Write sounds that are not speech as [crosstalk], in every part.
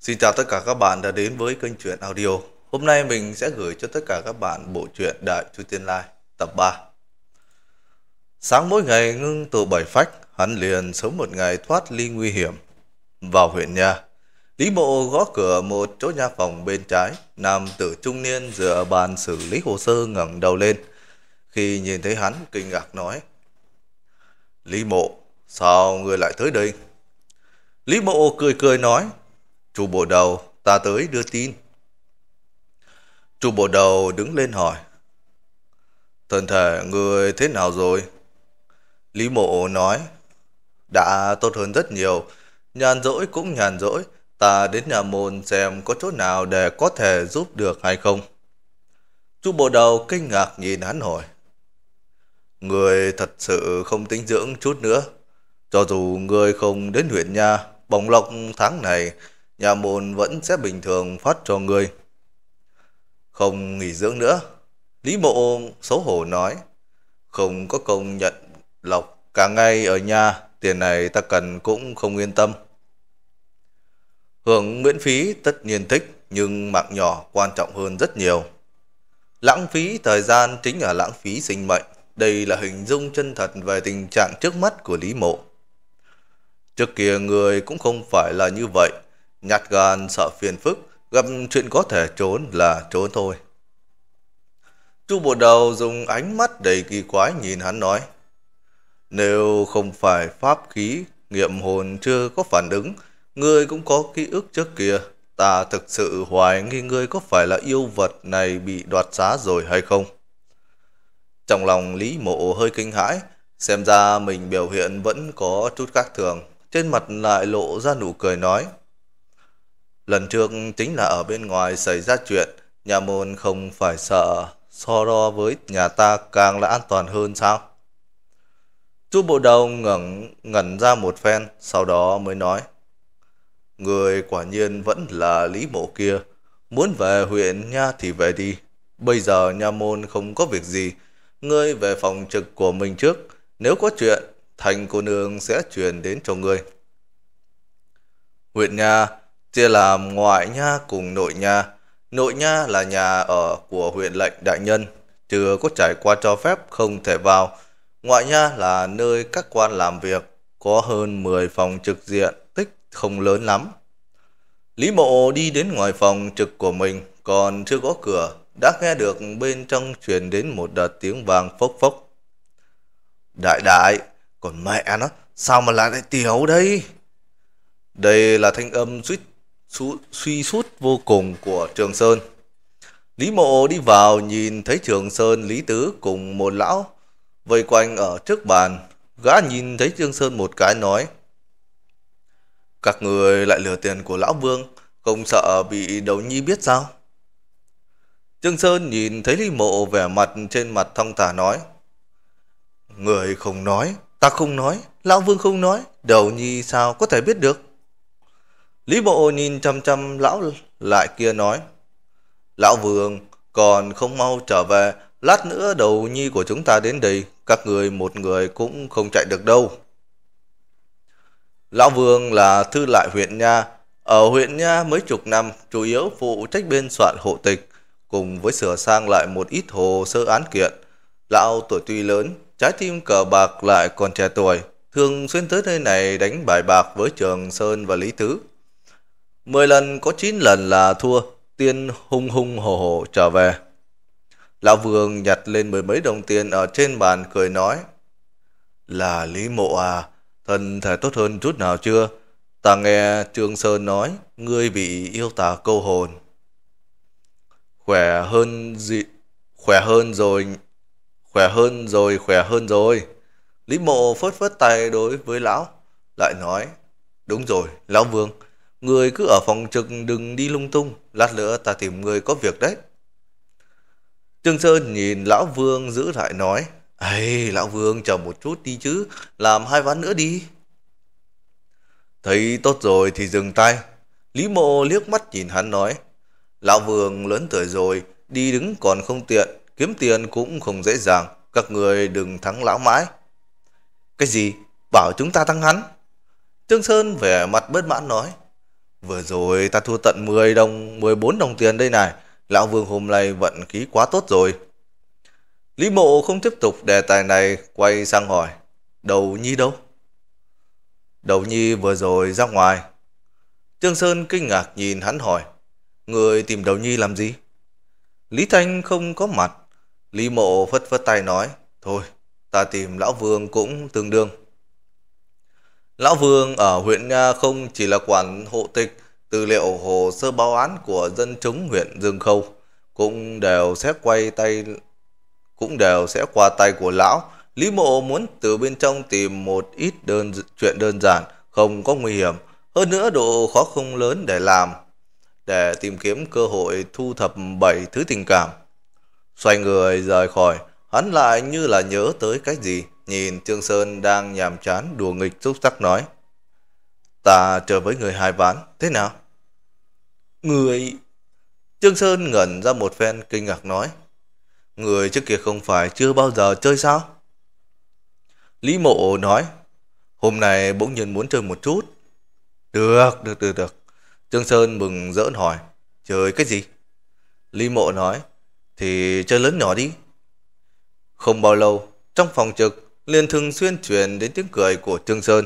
Xin chào tất cả các bạn đã đến với kênh truyện audio. Hôm nay mình sẽ gửi cho tất cả các bạn bộ truyện Đại Chu Tiên Lai tập 3. Sáng mỗi ngày ngưng từ bảy phách, hắn liền sớm một ngày thoát ly nguy hiểm. Vào huyện nhà, Lý mộ gõ cửa một chỗ nhà phòng bên trái, nam tử trung niên dựa bàn xử lý hồ sơ ngẩng đầu lên. Khi nhìn thấy hắn, kinh ngạc nói: "Lý Mộ, sao người lại tới đây?" Lý Mộ cười cười nói: Chu bộ đầu, ta tới đưa tin. Chu bộ đầu đứng lên hỏi. Thân thể người thế nào rồi? Lý mộ nói. Đã tốt hơn rất nhiều. Nhàn rỗi cũng nhàn rỗi. Ta đến nhà môn xem có chỗ nào để có thể giúp được hay không. Chu bộ đầu kinh ngạc nhìn hắn hỏi. Người thật sự không tính dưỡng chút nữa. Cho dù người không đến huyện nha, bồng lọc tháng này nhà môn vẫn sẽ bình thường phát cho người. Không nghỉ dưỡng nữa. Lý mộ xấu hổ nói. Không có công nhận lọc cả ngày ở nhà. Tiền này ta cần cũng không yên tâm. Hưởng miễn phí tất nhiên thích. Nhưng mạng nhỏ quan trọng hơn rất nhiều. Lãng phí thời gian chính là lãng phí sinh mệnh. Đây là hình dung chân thật về tình trạng trước mắt của Lý Mộ. Trước kia người cũng không phải là như vậy, Nhặt gan sợ phiền phức, gặp chuyện có thể trốn là trốn thôi. Chu bộ đầu dùng ánh mắt đầy kỳ quái nhìn hắn nói. Nếu không phải pháp khí, nghiệm hồn chưa có phản ứng, ngươi cũng có ký ức trước kia. Ta thực sự hoài nghi ngươi có phải là yêu vật này bị đoạt giá rồi hay không? Trong lòng Lý Mộ hơi kinh hãi, xem ra mình biểu hiện vẫn có chút khác thường, trên mặt lại lộ ra nụ cười nói. Lần trước chính là ở bên ngoài xảy ra chuyện, nhà môn không phải sợ, so đo với nhà ta càng là an toàn hơn sao? Chu bộ đầu ngẩn, ngẩn ra một phen, sau đó mới nói. Người quả nhiên vẫn là lý mộ kia, muốn về huyện nha thì về đi. Bây giờ nha môn không có việc gì, ngươi về phòng trực của mình trước, nếu có chuyện, thành cô nương sẽ truyền đến cho ngươi. Huyện nha chia làm ngoại nha cùng nội nha. Nội nha là nhà ở của huyện lệnh đại nhân, chưa có trải qua cho phép không thể vào. Ngoại nha là nơi các quan làm việc, có hơn 10 phòng trực diện, tích không lớn lắm. Lý Mộ đi đến ngoài phòng trực của mình, còn chưa có cửa, đã nghe được bên trong truyền đến một đợt tiếng vàng phốc phốc. Đại đại, còn mẹ nó, sao mà lại lại tiểu đây? Đây là thanh âm suýt suy sút vô cùng của Trường Sơn. Lý Mộ đi vào nhìn thấy Trường Sơn Lý Tứ cùng một lão vây quanh ở trước bàn. Gã nhìn thấy Trường Sơn một cái nói Các người lại lừa tiền của lão vương Không sợ bị đầu nhi biết sao Trương Sơn nhìn thấy Lý Mộ vẻ mặt trên mặt thong thả nói Người không nói Ta không nói Lão vương không nói Đầu nhi sao có thể biết được Lý Bộ nhìn chăm chăm lão lại kia nói. Lão Vương, còn không mau trở về, lát nữa đầu nhi của chúng ta đến đây, các người một người cũng không chạy được đâu. Lão Vương là thư lại huyện Nha, ở huyện Nha mấy chục năm, chủ yếu phụ trách biên soạn hộ tịch, cùng với sửa sang lại một ít hồ sơ án kiện. Lão tuổi tuy lớn, trái tim cờ bạc lại còn trẻ tuổi, thường xuyên tới nơi này đánh bài bạc với Trường Sơn và Lý Tứ. 10 lần có 9 lần là thua, tiên hung hung hồ hồ trở về. Lão Vương nhặt lên mười mấy đồng tiền ở trên bàn cười nói. Là Lý Mộ à, thân thể tốt hơn chút nào chưa? Ta nghe Trương Sơn nói, ngươi bị yêu tà câu hồn. Khỏe hơn gì? Khỏe hơn rồi, khỏe hơn rồi, khỏe hơn rồi. Lý Mộ phớt phớt tay đối với lão, lại nói. Đúng rồi, Lão Vương, Người cứ ở phòng trực đừng đi lung tung, lát nữa ta tìm người có việc đấy. Trương Sơn nhìn Lão Vương giữ lại nói, ấy Lão Vương chờ một chút đi chứ, làm hai ván nữa đi. Thấy tốt rồi thì dừng tay. Lý mộ liếc mắt nhìn hắn nói, Lão Vương lớn tuổi rồi, đi đứng còn không tiện, kiếm tiền cũng không dễ dàng, các người đừng thắng lão mãi. Cái gì? Bảo chúng ta thắng hắn. Trương Sơn vẻ mặt bớt mãn nói, Vừa rồi ta thua tận 10 đồng, 14 đồng tiền đây này. Lão Vương hôm nay vận khí quá tốt rồi. Lý mộ không tiếp tục đề tài này, quay sang hỏi. Đầu nhi đâu? Đầu nhi vừa rồi ra ngoài. Trương Sơn kinh ngạc nhìn hắn hỏi. Người tìm đầu nhi làm gì? Lý Thanh không có mặt. Lý mộ phất phất tay nói. Thôi, ta tìm lão vương cũng tương đương. Lão Vương ở huyện Nga không chỉ là quản hộ tịch, tư liệu hồ sơ báo án của dân chúng huyện Dương Khâu cũng đều sẽ quay tay cũng đều sẽ qua tay của lão. Lý Mộ muốn từ bên trong tìm một ít đơn chuyện đơn giản, không có nguy hiểm, hơn nữa độ khó không lớn để làm, để tìm kiếm cơ hội thu thập bảy thứ tình cảm. Xoay người rời khỏi, hắn lại như là nhớ tới cái gì. Nhìn Trương Sơn đang nhàm chán đùa nghịch xúc sắc nói. Ta chờ với người hai ván, thế nào? Người... Trương Sơn ngẩn ra một phen kinh ngạc nói. Người trước kia không phải chưa bao giờ chơi sao? Lý Mộ nói. Hôm nay bỗng nhiên muốn chơi một chút. Được, được, được, được. Trương Sơn mừng rỡ hỏi. Chơi cái gì? Lý Mộ nói. Thì chơi lớn nhỏ đi. Không bao lâu, trong phòng trực, liền thường xuyên truyền đến tiếng cười của Trương Sơn.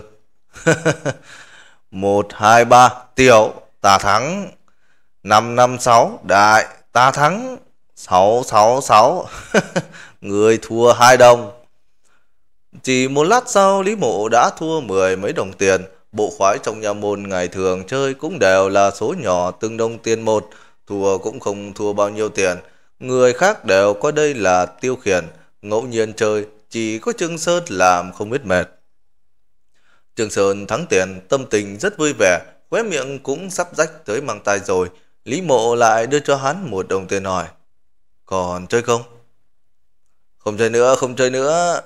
[laughs] một hai ba tiểu ta thắng năm năm sáu đại ta thắng sáu sáu sáu [laughs] người thua hai đồng chỉ một lát sau lý mộ đã thua mười mấy đồng tiền bộ khoái trong nhà môn ngày thường chơi cũng đều là số nhỏ từng đồng tiền một thua cũng không thua bao nhiêu tiền người khác đều coi đây là tiêu khiển ngẫu nhiên chơi chỉ có Trương Sơn làm không biết mệt. Trương Sơn thắng tiền, tâm tình rất vui vẻ, khóe miệng cũng sắp rách tới mang tay rồi. Lý mộ lại đưa cho hắn một đồng tiền hỏi. Còn chơi không? Không chơi nữa, không chơi nữa.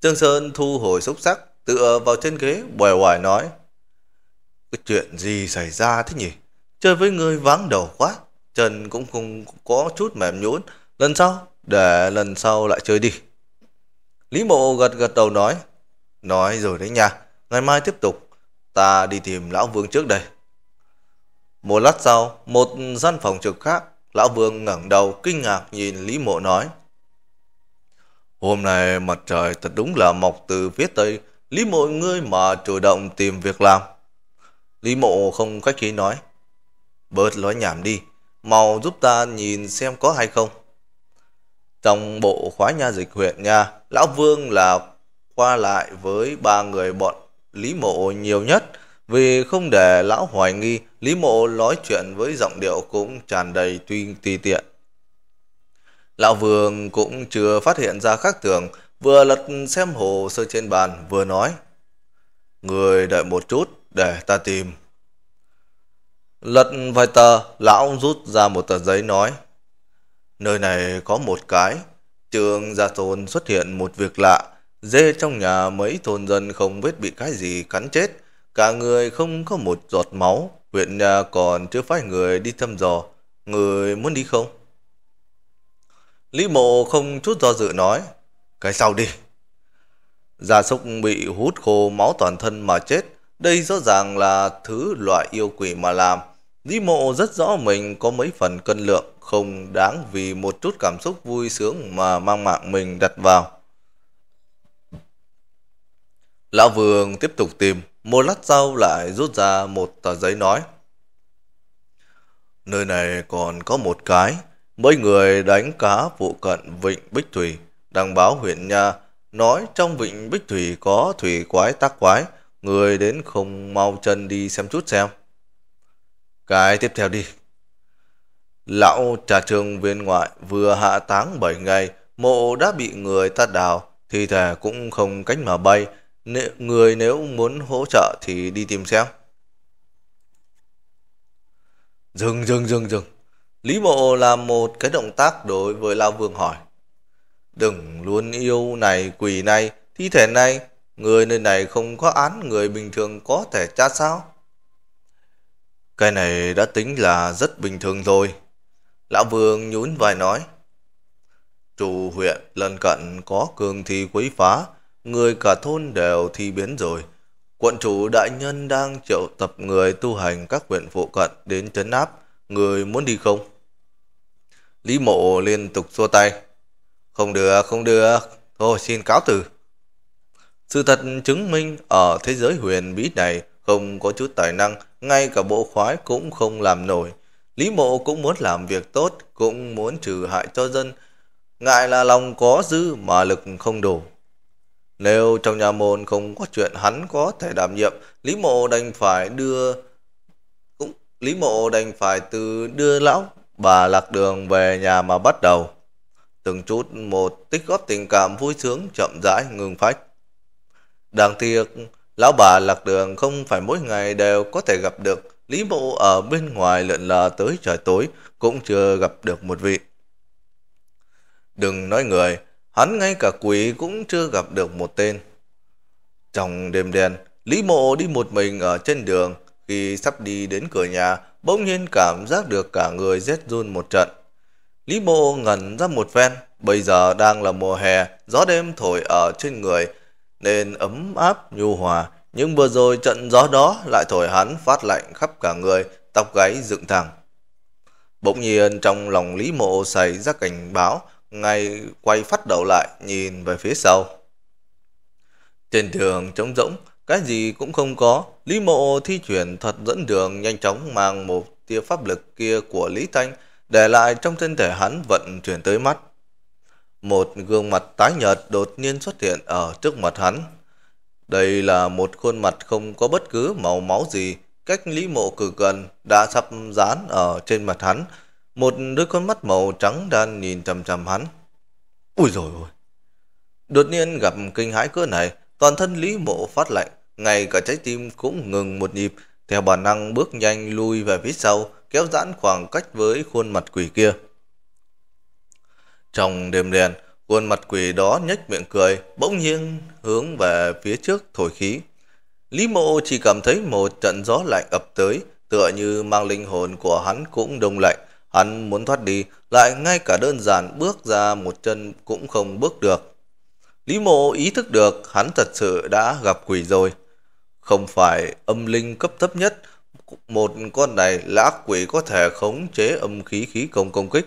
Trương Sơn thu hồi xúc sắc, tựa vào trên ghế, bòi hoài nói. Cái chuyện gì xảy ra thế nhỉ? Chơi với người váng đầu quá, trần cũng không có chút mềm nhũn. Lần sau, để lần sau lại chơi đi. Lý mộ gật gật đầu nói. Nói rồi đấy nha, ngày mai tiếp tục. Ta đi tìm lão vương trước đây. Một lát sau, một gian phòng trực khác, lão vương ngẩng đầu kinh ngạc nhìn Lý mộ nói. Hôm nay mặt trời thật đúng là mọc từ phía tây, Lý mộ ngươi mà chủ động tìm việc làm. Lý mộ không khách khí nói. Bớt nói nhảm đi, mau giúp ta nhìn xem có hay không. Trong bộ khóa nha dịch huyện nha, Lão Vương là qua lại với ba người bọn Lý Mộ nhiều nhất vì không để Lão hoài nghi Lý Mộ nói chuyện với giọng điệu cũng tràn đầy tuy tùy tiện. Lão Vương cũng chưa phát hiện ra khác thường, vừa lật xem hồ sơ trên bàn vừa nói Người đợi một chút để ta tìm. Lật vài tờ, lão rút ra một tờ giấy nói Nơi này có một cái, trường gia thôn xuất hiện một việc lạ, dê trong nhà mấy thôn dân không biết bị cái gì cắn chết, cả người không có một giọt máu, huyện nhà còn chưa phải người đi thăm dò, người muốn đi không? Lý mộ không chút do dự nói, cái sau đi. Gia súc bị hút khô máu toàn thân mà chết, đây rõ ràng là thứ loại yêu quỷ mà làm. Di mộ rất rõ mình có mấy phần cân lượng, không đáng vì một chút cảm xúc vui sướng mà mang mạng mình đặt vào. Lão Vương tiếp tục tìm, một lát sau lại rút ra một tờ giấy nói. Nơi này còn có một cái, mấy người đánh cá phụ cận Vịnh Bích Thủy, đăng báo huyện nha, nói trong Vịnh Bích Thủy có thủy quái tác quái, người đến không mau chân đi xem chút xem. Cái tiếp theo đi. Lão trà trường viên ngoại vừa hạ táng 7 ngày, mộ đã bị người ta đào, thi thể cũng không cách mà bay. Nếu, người nếu muốn hỗ trợ thì đi tìm xem. Dừng, dừng, dừng, dừng. Lý mộ làm một cái động tác đối với Lao Vương hỏi. Đừng luôn yêu này quỷ này, thi thể này, người nơi này không có án người bình thường có thể tra sao? Cái này đã tính là rất bình thường rồi. Lão Vương nhún vai nói. Chủ huyện lần cận có cường thi quấy phá, người cả thôn đều thi biến rồi. Quận chủ đại nhân đang triệu tập người tu hành các huyện phụ cận đến trấn áp. Người muốn đi không? Lý mộ liên tục xua tay. Không được, không được. Thôi xin cáo từ. Sự thật chứng minh ở thế giới huyền bí này không có chút tài năng, ngay cả bộ khoái cũng không làm nổi. Lý mộ cũng muốn làm việc tốt, cũng muốn trừ hại cho dân, ngại là lòng có dư mà lực không đủ. Nếu trong nhà môn không có chuyện hắn có thể đảm nhiệm, Lý mộ đành phải đưa cũng Lý mộ đành phải từ đưa lão bà lạc đường về nhà mà bắt đầu. Từng chút một tích góp tình cảm vui sướng chậm rãi ngừng phách. Đáng tiếc, Lão bà lạc đường không phải mỗi ngày đều có thể gặp được. Lý mộ ở bên ngoài lượn lờ tới trời tối cũng chưa gặp được một vị. Đừng nói người, hắn ngay cả quỷ cũng chưa gặp được một tên. Trong đêm đen, Lý mộ đi một mình ở trên đường. Khi sắp đi đến cửa nhà, bỗng nhiên cảm giác được cả người rét run một trận. Lý mộ ngẩn ra một phen, bây giờ đang là mùa hè, gió đêm thổi ở trên người, nên ấm áp nhu hòa nhưng vừa rồi trận gió đó lại thổi hắn phát lạnh khắp cả người tóc gáy dựng thẳng bỗng nhiên trong lòng lý mộ xảy ra cảnh báo ngay quay phát đầu lại nhìn về phía sau trên đường trống rỗng cái gì cũng không có lý mộ thi chuyển thuật dẫn đường nhanh chóng mang một tia pháp lực kia của lý thanh để lại trong thân thể hắn vận chuyển tới mắt một gương mặt tái nhợt đột nhiên xuất hiện ở trước mặt hắn. Đây là một khuôn mặt không có bất cứ màu máu gì, cách Lý Mộ cử gần đã sắp dán ở trên mặt hắn. Một đứa con mắt màu trắng đang nhìn chằm chằm hắn. Ui rồi ôi! Đột nhiên gặp kinh hãi cỡ này, toàn thân Lý Mộ phát lạnh, ngay cả trái tim cũng ngừng một nhịp, theo bản năng bước nhanh lui về phía sau, kéo giãn khoảng cách với khuôn mặt quỷ kia. Trong đêm đen, khuôn mặt quỷ đó nhếch miệng cười, bỗng nhiên hướng về phía trước thổi khí. Lý mộ chỉ cảm thấy một trận gió lạnh ập tới, tựa như mang linh hồn của hắn cũng đông lạnh. Hắn muốn thoát đi, lại ngay cả đơn giản bước ra một chân cũng không bước được. Lý mộ ý thức được hắn thật sự đã gặp quỷ rồi. Không phải âm linh cấp thấp nhất, một con này là ác quỷ có thể khống chế âm khí khí công công kích.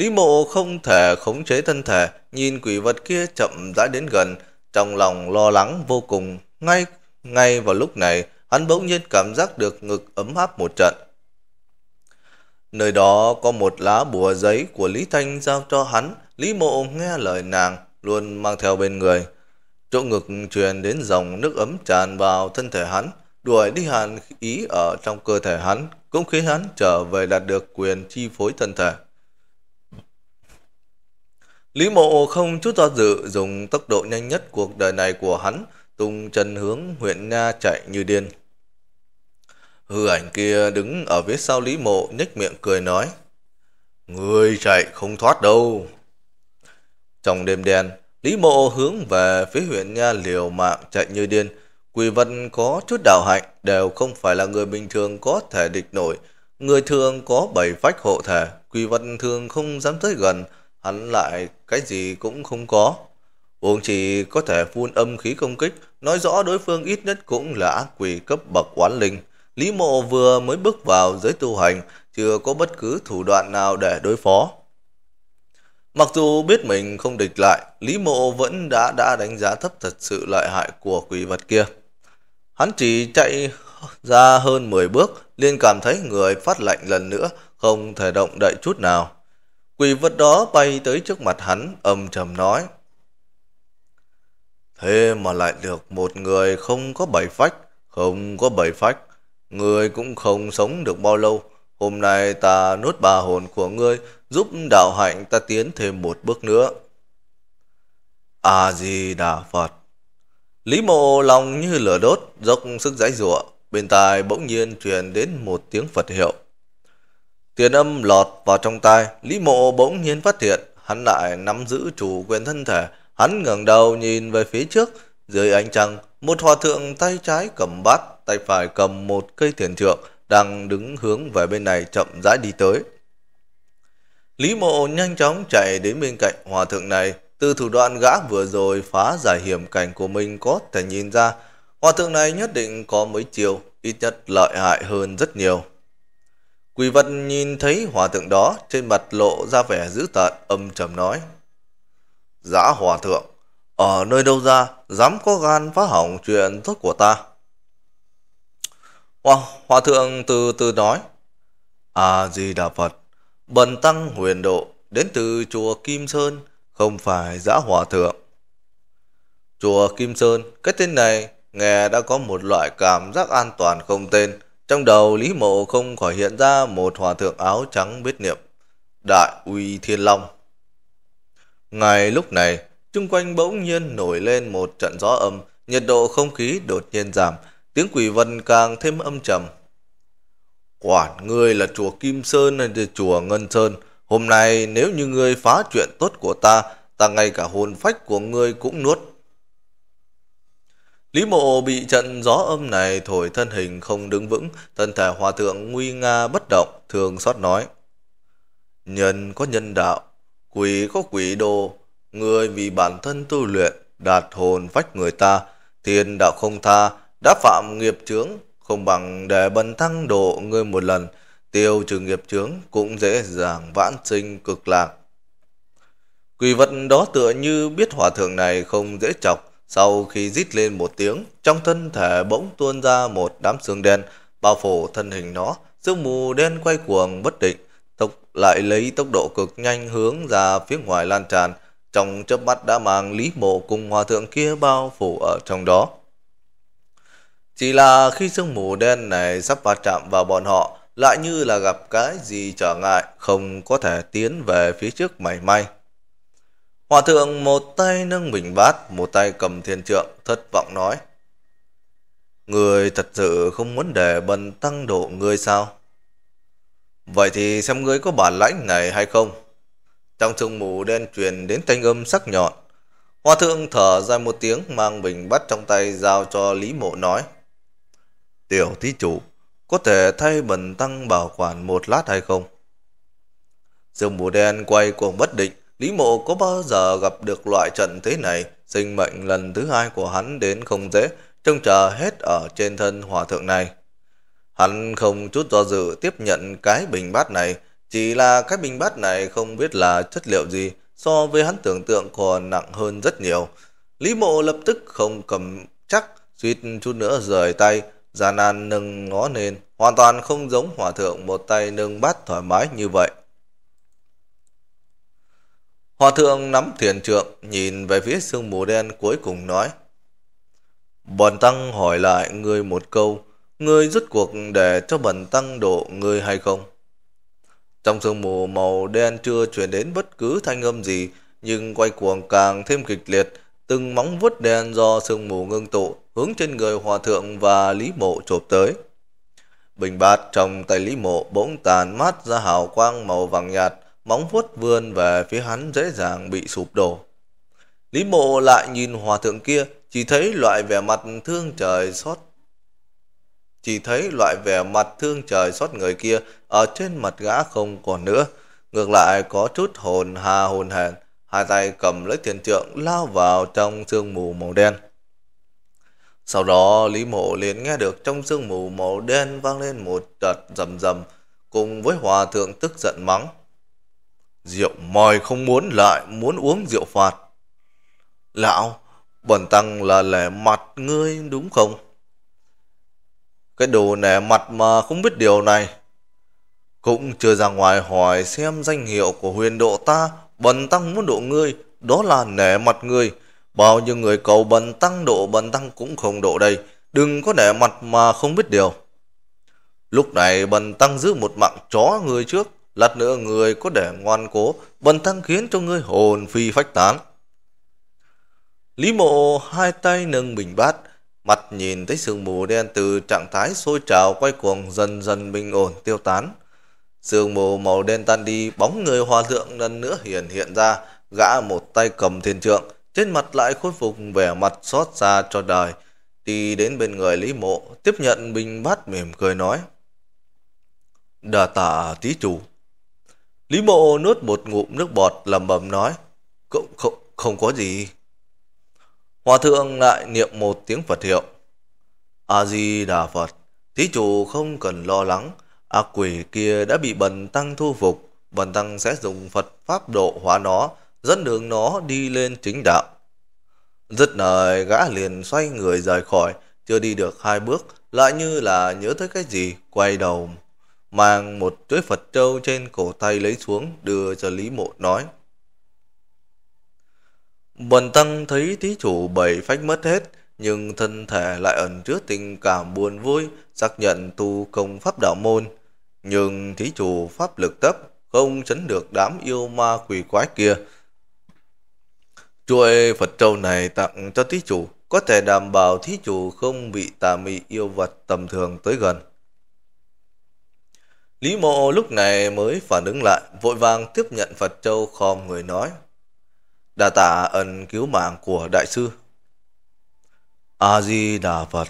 Lý mộ không thể khống chế thân thể, nhìn quỷ vật kia chậm rãi đến gần, trong lòng lo lắng vô cùng. Ngay ngay vào lúc này, hắn bỗng nhiên cảm giác được ngực ấm áp một trận. Nơi đó có một lá bùa giấy của Lý Thanh giao cho hắn, Lý mộ nghe lời nàng, luôn mang theo bên người. Chỗ ngực truyền đến dòng nước ấm tràn vào thân thể hắn, đuổi đi hàn ý ở trong cơ thể hắn, cũng khiến hắn trở về đạt được quyền chi phối thân thể. Lý mộ không chút do dự dùng tốc độ nhanh nhất cuộc đời này của hắn tung chân hướng huyện Nha chạy như điên. Hư ảnh kia đứng ở phía sau Lý mộ nhếch miệng cười nói Người chạy không thoát đâu. Trong đêm đen, Lý mộ hướng về phía huyện Nha liều mạng chạy như điên. Quỳ vân có chút đạo hạnh đều không phải là người bình thường có thể địch nổi. Người thường có bảy phách hộ thể, quỳ vân thường không dám tới gần, hắn lại cái gì cũng không có. Uông chỉ có thể phun âm khí công kích, nói rõ đối phương ít nhất cũng là ác quỷ cấp bậc oán linh. Lý mộ vừa mới bước vào giới tu hành, chưa có bất cứ thủ đoạn nào để đối phó. Mặc dù biết mình không địch lại, Lý Mộ vẫn đã đã đánh giá thấp thật sự lợi hại của quỷ vật kia. Hắn chỉ chạy ra hơn 10 bước, liền cảm thấy người phát lạnh lần nữa, không thể động đậy chút nào. Quỷ vật đó bay tới trước mặt hắn, âm trầm nói. Thế mà lại được một người không có bảy phách, không có bảy phách, người cũng không sống được bao lâu. Hôm nay ta nuốt bà hồn của ngươi, giúp đạo hạnh ta tiến thêm một bước nữa. A-di-đà Phật Lý mộ lòng như lửa đốt, dốc sức giãi giụa bên tai bỗng nhiên truyền đến một tiếng Phật hiệu. Tiền âm lọt vào trong tai, Lý Mộ bỗng nhiên phát hiện, hắn lại nắm giữ chủ quyền thân thể, hắn ngẩng đầu nhìn về phía trước, dưới ánh trăng, một hòa thượng tay trái cầm bát, tay phải cầm một cây thiền trượng, đang đứng hướng về bên này chậm rãi đi tới. Lý Mộ nhanh chóng chạy đến bên cạnh hòa thượng này, từ thủ đoạn gã vừa rồi phá giải hiểm cảnh của mình có thể nhìn ra, hòa thượng này nhất định có mấy chiều, ít nhất lợi hại hơn rất nhiều. Quỳ vật nhìn thấy hòa thượng đó, trên mặt lộ ra vẻ dữ tợn, âm trầm nói. Giã hòa thượng, ở nơi đâu ra, dám có gan phá hỏng chuyện tốt của ta. Hòa, hòa thượng từ từ nói. À gì đà Phật, bần tăng huyền độ, đến từ chùa Kim Sơn, không phải giã hòa thượng. Chùa Kim Sơn, cái tên này nghe đã có một loại cảm giác an toàn không tên, trong đầu Lý Mộ không khỏi hiện ra một hòa thượng áo trắng biết niệm, Đại Uy Thiên Long. Ngay lúc này, chung quanh bỗng nhiên nổi lên một trận gió âm, nhiệt độ không khí đột nhiên giảm, tiếng quỷ vân càng thêm âm trầm. Quản ngươi là chùa Kim Sơn hay là chùa Ngân Sơn, hôm nay nếu như ngươi phá chuyện tốt của ta, ta ngay cả hồn phách của ngươi cũng nuốt Lý mộ bị trận gió âm này thổi thân hình không đứng vững, thân thể hòa thượng nguy nga bất động, thường xót nói. Nhân có nhân đạo, quỷ có quỷ đồ, người vì bản thân tu luyện, đạt hồn vách người ta, thiên đạo không tha, đã phạm nghiệp chướng, không bằng để bần thăng độ ngươi một lần, tiêu trừ nghiệp chướng cũng dễ dàng vãn sinh cực lạc. Quỷ vật đó tựa như biết hòa thượng này không dễ chọc, sau khi rít lên một tiếng, trong thân thể bỗng tuôn ra một đám sương đen, bao phủ thân hình nó, sương mù đen quay cuồng bất định, tốc lại lấy tốc độ cực nhanh hướng ra phía ngoài lan tràn, trong chớp mắt đã mang Lý Mộ cùng hòa thượng kia bao phủ ở trong đó. Chỉ là khi sương mù đen này sắp va chạm vào bọn họ, lại như là gặp cái gì trở ngại, không có thể tiến về phía trước mảy may. may. Hòa thượng một tay nâng bình bát, một tay cầm thiên trượng, thất vọng nói. Người thật sự không muốn để bần tăng độ ngươi sao? Vậy thì xem ngươi có bản lãnh này hay không? Trong sương mù đen truyền đến thanh âm sắc nhọn. Hòa thượng thở ra một tiếng mang bình bát trong tay giao cho Lý Mộ nói. Tiểu thí chủ, có thể thay bần tăng bảo quản một lát hay không? Sương mù đen quay cuồng bất định, Lý mộ có bao giờ gặp được loại trận thế này, sinh mệnh lần thứ hai của hắn đến không dễ, trông chờ hết ở trên thân hòa thượng này. Hắn không chút do dự tiếp nhận cái bình bát này, chỉ là cái bình bát này không biết là chất liệu gì, so với hắn tưởng tượng còn nặng hơn rất nhiều. Lý mộ lập tức không cầm chắc, suýt chút nữa rời tay, gian nan nâng ngó lên, hoàn toàn không giống hòa thượng một tay nâng bát thoải mái như vậy. Hòa thượng nắm thiền trượng, nhìn về phía sương mù đen cuối cùng nói. Bần tăng hỏi lại ngươi một câu, ngươi rút cuộc để cho bần tăng độ ngươi hay không? Trong sương mù màu đen chưa truyền đến bất cứ thanh âm gì, nhưng quay cuồng càng thêm kịch liệt, từng móng vuốt đen do sương mù ngưng tụ hướng trên người hòa thượng và Lý Mộ chộp tới. Bình bát trong tay Lý Mộ bỗng tàn mát ra hào quang màu vàng nhạt, móng vuốt vươn về phía hắn dễ dàng bị sụp đổ. Lý mộ lại nhìn hòa thượng kia, chỉ thấy loại vẻ mặt thương trời xót. Chỉ thấy loại vẻ mặt thương trời xót người kia ở trên mặt gã không còn nữa. Ngược lại có chút hồn hà hồn hèn, hai tay cầm lấy thiền trượng lao vào trong sương mù màu đen. Sau đó Lý Mộ liền nghe được trong sương mù màu đen vang lên một đợt rầm rầm cùng với hòa thượng tức giận mắng. Rượu mời không muốn lại muốn uống rượu phạt. Lão, bần tăng là lẻ mặt ngươi đúng không? Cái đồ nẻ mặt mà không biết điều này. Cũng chưa ra ngoài hỏi xem danh hiệu của huyền độ ta, bần tăng muốn độ ngươi, đó là nẻ mặt ngươi. Bao nhiêu người cầu bần tăng độ bần tăng cũng không độ đây, đừng có nẻ mặt mà không biết điều. Lúc này bần tăng giữ một mạng chó người trước, lát nữa người có để ngoan cố, bần tăng khiến cho ngươi hồn phi phách tán. Lý mộ hai tay nâng bình bát, mặt nhìn thấy sương mù đen từ trạng thái sôi trào quay cuồng dần dần bình ổn tiêu tán. Sương mù màu đen tan đi, bóng người hòa thượng lần nữa hiện hiện ra, gã một tay cầm thiên trượng, trên mặt lại khôi phục vẻ mặt xót xa cho đời. Đi đến bên người Lý Mộ, tiếp nhận bình bát mỉm cười nói. Đà tạ tí chủ. Lý mộ nuốt một ngụm nước bọt lầm bầm nói, cũng không, không có gì. Hòa thượng lại niệm một tiếng Phật hiệu. A-di-đà Phật, thí chủ không cần lo lắng, ác quỷ kia đã bị bần tăng thu phục, bần tăng sẽ dùng Phật pháp độ hóa nó, dẫn đường nó đi lên chính đạo. Dứt lời gã liền xoay người rời khỏi, chưa đi được hai bước, lại như là nhớ tới cái gì, quay đầu mang một chuỗi Phật châu trên cổ tay lấy xuống đưa cho Lý Mộ nói. Bần tăng thấy thí chủ bảy phách mất hết, nhưng thân thể lại ẩn chứa tình cảm buồn vui, xác nhận tu công pháp đạo môn. Nhưng thí chủ pháp lực thấp, không chấn được đám yêu ma quỷ quái kia. Chuỗi Phật châu này tặng cho thí chủ, có thể đảm bảo thí chủ không bị tà mị yêu vật tầm thường tới gần. Lý mộ lúc này mới phản ứng lại, vội vàng tiếp nhận Phật Châu khom người nói. Đà tạ ân cứu mạng của đại sư. A-di-đà Phật,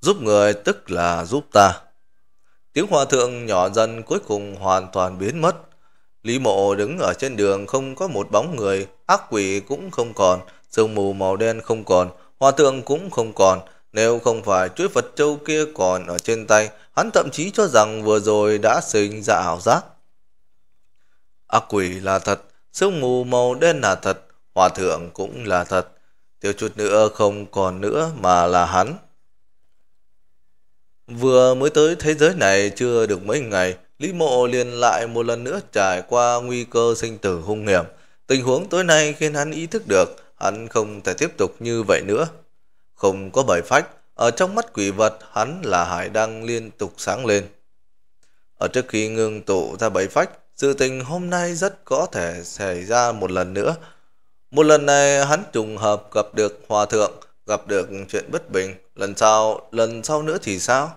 giúp người tức là giúp ta. Tiếng hòa thượng nhỏ dần cuối cùng hoàn toàn biến mất. Lý mộ đứng ở trên đường không có một bóng người, ác quỷ cũng không còn, sương mù màu đen không còn, hòa thượng cũng không còn. Nếu không phải chuỗi Phật Châu kia còn ở trên tay, hắn thậm chí cho rằng vừa rồi đã sinh ra ảo giác. Ác quỷ là thật, sương mù màu đen là thật, hòa thượng cũng là thật. Tiêu chút nữa không còn nữa mà là hắn. Vừa mới tới thế giới này chưa được mấy ngày, Lý Mộ liền lại một lần nữa trải qua nguy cơ sinh tử hung hiểm. Tình huống tối nay khiến hắn ý thức được hắn không thể tiếp tục như vậy nữa. Không có bởi phách, ở trong mắt quỷ vật, hắn là hải đăng liên tục sáng lên. Ở trước khi ngưng tụ ra bảy phách, sự tình hôm nay rất có thể xảy ra một lần nữa. Một lần này hắn trùng hợp gặp được hòa thượng, gặp được chuyện bất bình, lần sau, lần sau nữa thì sao?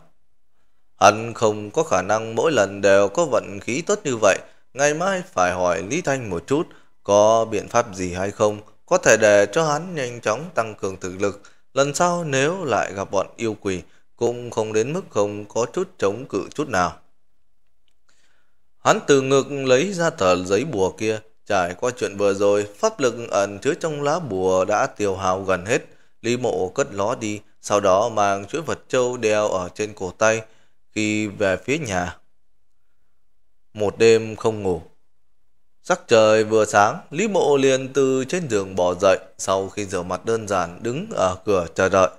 Hắn không có khả năng mỗi lần đều có vận khí tốt như vậy, ngày mai phải hỏi Lý Thanh một chút, có biện pháp gì hay không, có thể để cho hắn nhanh chóng tăng cường thực lực, Lần sau nếu lại gặp bọn yêu quỷ, cũng không đến mức không có chút chống cự chút nào. Hắn từ ngực lấy ra tờ giấy bùa kia, trải qua chuyện vừa rồi, pháp lực ẩn chứa trong lá bùa đã tiêu hao gần hết. Lý mộ cất ló đi, sau đó mang chuỗi vật châu đeo ở trên cổ tay, khi về phía nhà. Một đêm không ngủ, Sắc trời vừa sáng, Lý Mộ liền từ trên giường bỏ dậy sau khi rửa mặt đơn giản đứng ở cửa chờ đợi.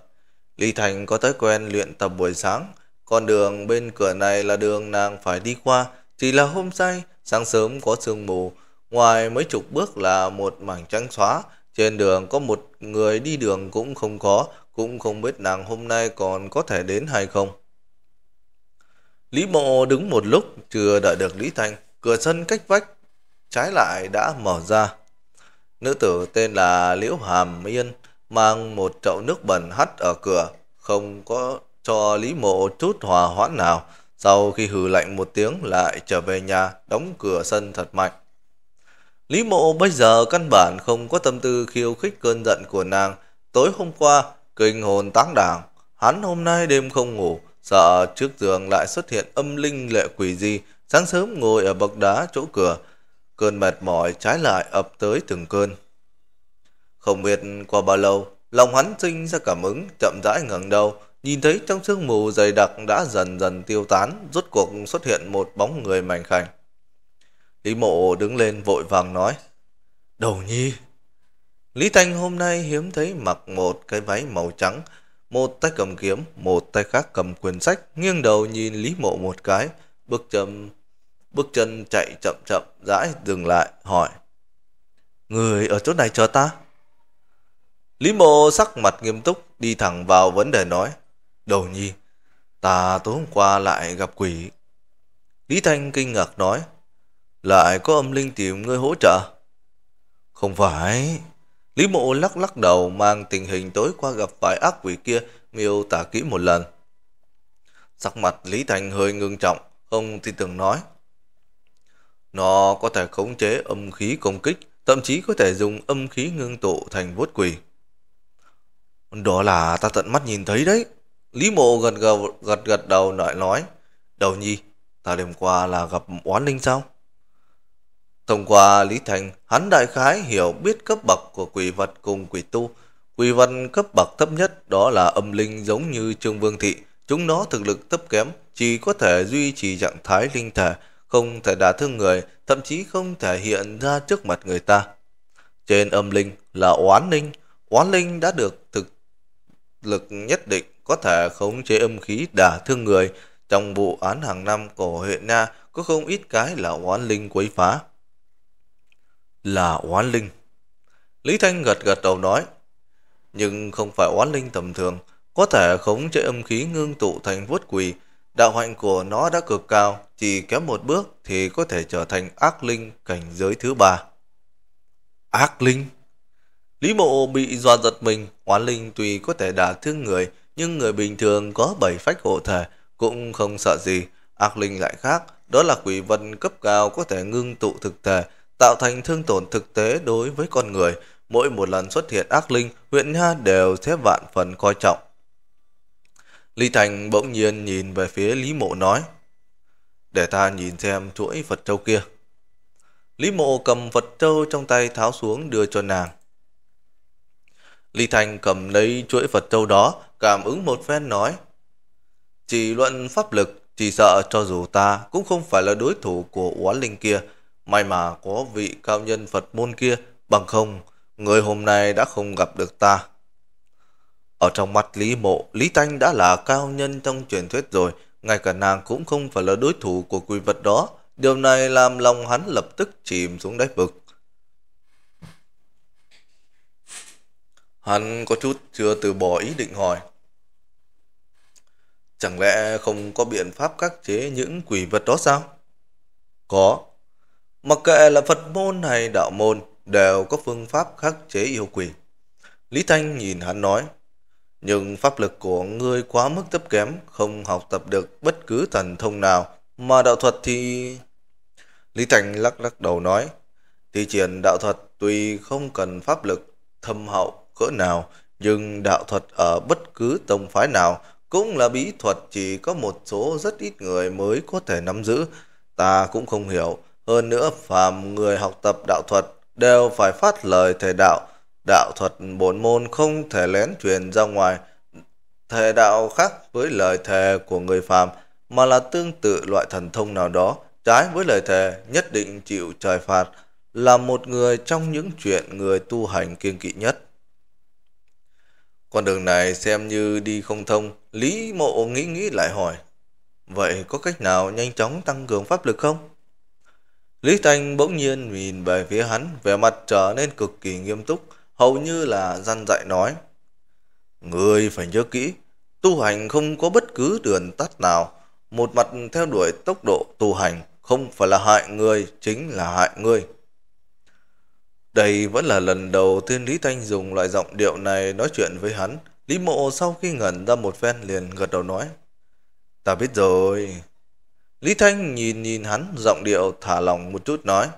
Lý Thành có thói quen luyện tập buổi sáng, con đường bên cửa này là đường nàng phải đi qua, chỉ là hôm nay sáng sớm có sương mù, ngoài mấy chục bước là một mảng trắng xóa, trên đường có một người đi đường cũng không có, cũng không biết nàng hôm nay còn có thể đến hay không. Lý Mộ đứng một lúc, chưa đợi được Lý Thành, cửa sân cách vách trái lại đã mở ra. Nữ tử tên là Liễu Hàm Yên mang một chậu nước bẩn hắt ở cửa, không có cho Lý Mộ chút hòa hoãn nào. Sau khi hừ lạnh một tiếng lại trở về nhà, đóng cửa sân thật mạnh. Lý Mộ bây giờ căn bản không có tâm tư khiêu khích cơn giận của nàng. Tối hôm qua, kinh hồn táng đảng, hắn hôm nay đêm không ngủ, sợ trước giường lại xuất hiện âm linh lệ quỷ gì, sáng sớm ngồi ở bậc đá chỗ cửa, Cơn mệt mỏi trái lại ập tới từng cơn. Không biết qua bao lâu, lòng hắn sinh ra cảm ứng, chậm rãi ngẩng đầu, nhìn thấy trong sương mù dày đặc đã dần dần tiêu tán, rốt cuộc xuất hiện một bóng người mảnh khảnh. Lý mộ đứng lên vội vàng nói, Đầu nhi! Lý Thanh hôm nay hiếm thấy mặc một cái váy màu trắng, một tay cầm kiếm, một tay khác cầm quyển sách, nghiêng đầu nhìn Lý mộ một cái, bước chậm bước chân chạy chậm chậm rãi dừng lại hỏi người ở chỗ này chờ ta lý mộ sắc mặt nghiêm túc đi thẳng vào vấn đề nói đầu nhi ta tối hôm qua lại gặp quỷ lý thanh kinh ngạc nói lại có âm linh tìm ngươi hỗ trợ không phải lý mộ lắc lắc đầu mang tình hình tối qua gặp phải ác quỷ kia miêu tả kỹ một lần sắc mặt lý thanh hơi ngưng trọng không tin tưởng nói nó có thể khống chế âm khí công kích, thậm chí có thể dùng âm khí ngưng tụ thành vuốt quỷ. Đó là ta tận mắt nhìn thấy đấy. Lý mộ gật gật, gật, gật đầu lại nói, Đầu nhi, ta đêm qua là gặp oán linh sao? Thông qua Lý Thành, hắn đại khái hiểu biết cấp bậc của quỷ vật cùng quỷ tu. Quỷ vật cấp bậc thấp nhất đó là âm linh giống như Trương Vương Thị. Chúng nó thực lực thấp kém, chỉ có thể duy trì trạng thái linh thể, không thể đả thương người, thậm chí không thể hiện ra trước mặt người ta. Trên âm linh là oán linh, oán linh đã được thực lực nhất định có thể khống chế âm khí đả thương người. Trong vụ án hàng năm của huyện Na có không ít cái là oán linh quấy phá. Là oán linh. Lý Thanh gật gật đầu nói, nhưng không phải oán linh tầm thường, có thể khống chế âm khí ngưng tụ thành vuốt quỳ Đạo hạnh của nó đã cực cao, chỉ kém một bước thì có thể trở thành ác linh cảnh giới thứ ba. Ác linh? Lý mộ bị dọa giật mình, oán linh tuy có thể đả thương người, nhưng người bình thường có bảy phách hộ thể cũng không sợ gì. Ác linh lại khác, đó là quỷ vật cấp cao có thể ngưng tụ thực thể, tạo thành thương tổn thực tế đối với con người. Mỗi một lần xuất hiện ác linh, huyện Nha đều xếp vạn phần coi trọng. Lý Thành bỗng nhiên nhìn về phía Lý Mộ nói. Để ta nhìn xem chuỗi Phật Châu kia. Lý Mộ cầm Phật Châu trong tay tháo xuống đưa cho nàng. Lý Thành cầm lấy chuỗi Phật Châu đó, cảm ứng một phen nói. Chỉ luận pháp lực, chỉ sợ cho dù ta cũng không phải là đối thủ của oán linh kia. May mà có vị cao nhân Phật môn kia, bằng không, người hôm nay đã không gặp được ta. Ở trong mắt Lý Mộ, Lý Thanh đã là cao nhân trong truyền thuyết rồi, ngay cả nàng cũng không phải là đối thủ của quỷ vật đó. Điều này làm lòng hắn lập tức chìm xuống đáy vực. Hắn có chút chưa từ bỏ ý định hỏi. Chẳng lẽ không có biện pháp khắc chế những quỷ vật đó sao? Có. Mặc kệ là Phật môn hay đạo môn đều có phương pháp khắc chế yêu quỷ. Lý Thanh nhìn hắn nói nhưng pháp lực của ngươi quá mức thấp kém, không học tập được bất cứ thần thông nào, mà đạo thuật thì... Lý Thành lắc lắc đầu nói, thi triển đạo thuật tuy không cần pháp lực thâm hậu cỡ nào, nhưng đạo thuật ở bất cứ tông phái nào cũng là bí thuật chỉ có một số rất ít người mới có thể nắm giữ. Ta cũng không hiểu, hơn nữa phàm người học tập đạo thuật đều phải phát lời thề đạo, Đạo thuật bốn môn không thể lén truyền ra ngoài thề đạo khác với lời thề của người phàm mà là tương tự loại thần thông nào đó trái với lời thề nhất định chịu trời phạt là một người trong những chuyện người tu hành kiên kỵ nhất. Con đường này xem như đi không thông, Lý Mộ nghĩ nghĩ lại hỏi, vậy có cách nào nhanh chóng tăng cường pháp lực không? Lý Thanh bỗng nhiên nhìn về phía hắn, vẻ mặt trở nên cực kỳ nghiêm túc, hầu như là gian dạy nói. Người phải nhớ kỹ, tu hành không có bất cứ đường tắt nào. Một mặt theo đuổi tốc độ tu hành không phải là hại người, chính là hại người. Đây vẫn là lần đầu tiên Lý Thanh dùng loại giọng điệu này nói chuyện với hắn. Lý mộ sau khi ngẩn ra một phen liền gật đầu nói. Ta biết rồi. Lý Thanh nhìn nhìn hắn giọng điệu thả lòng một chút nói.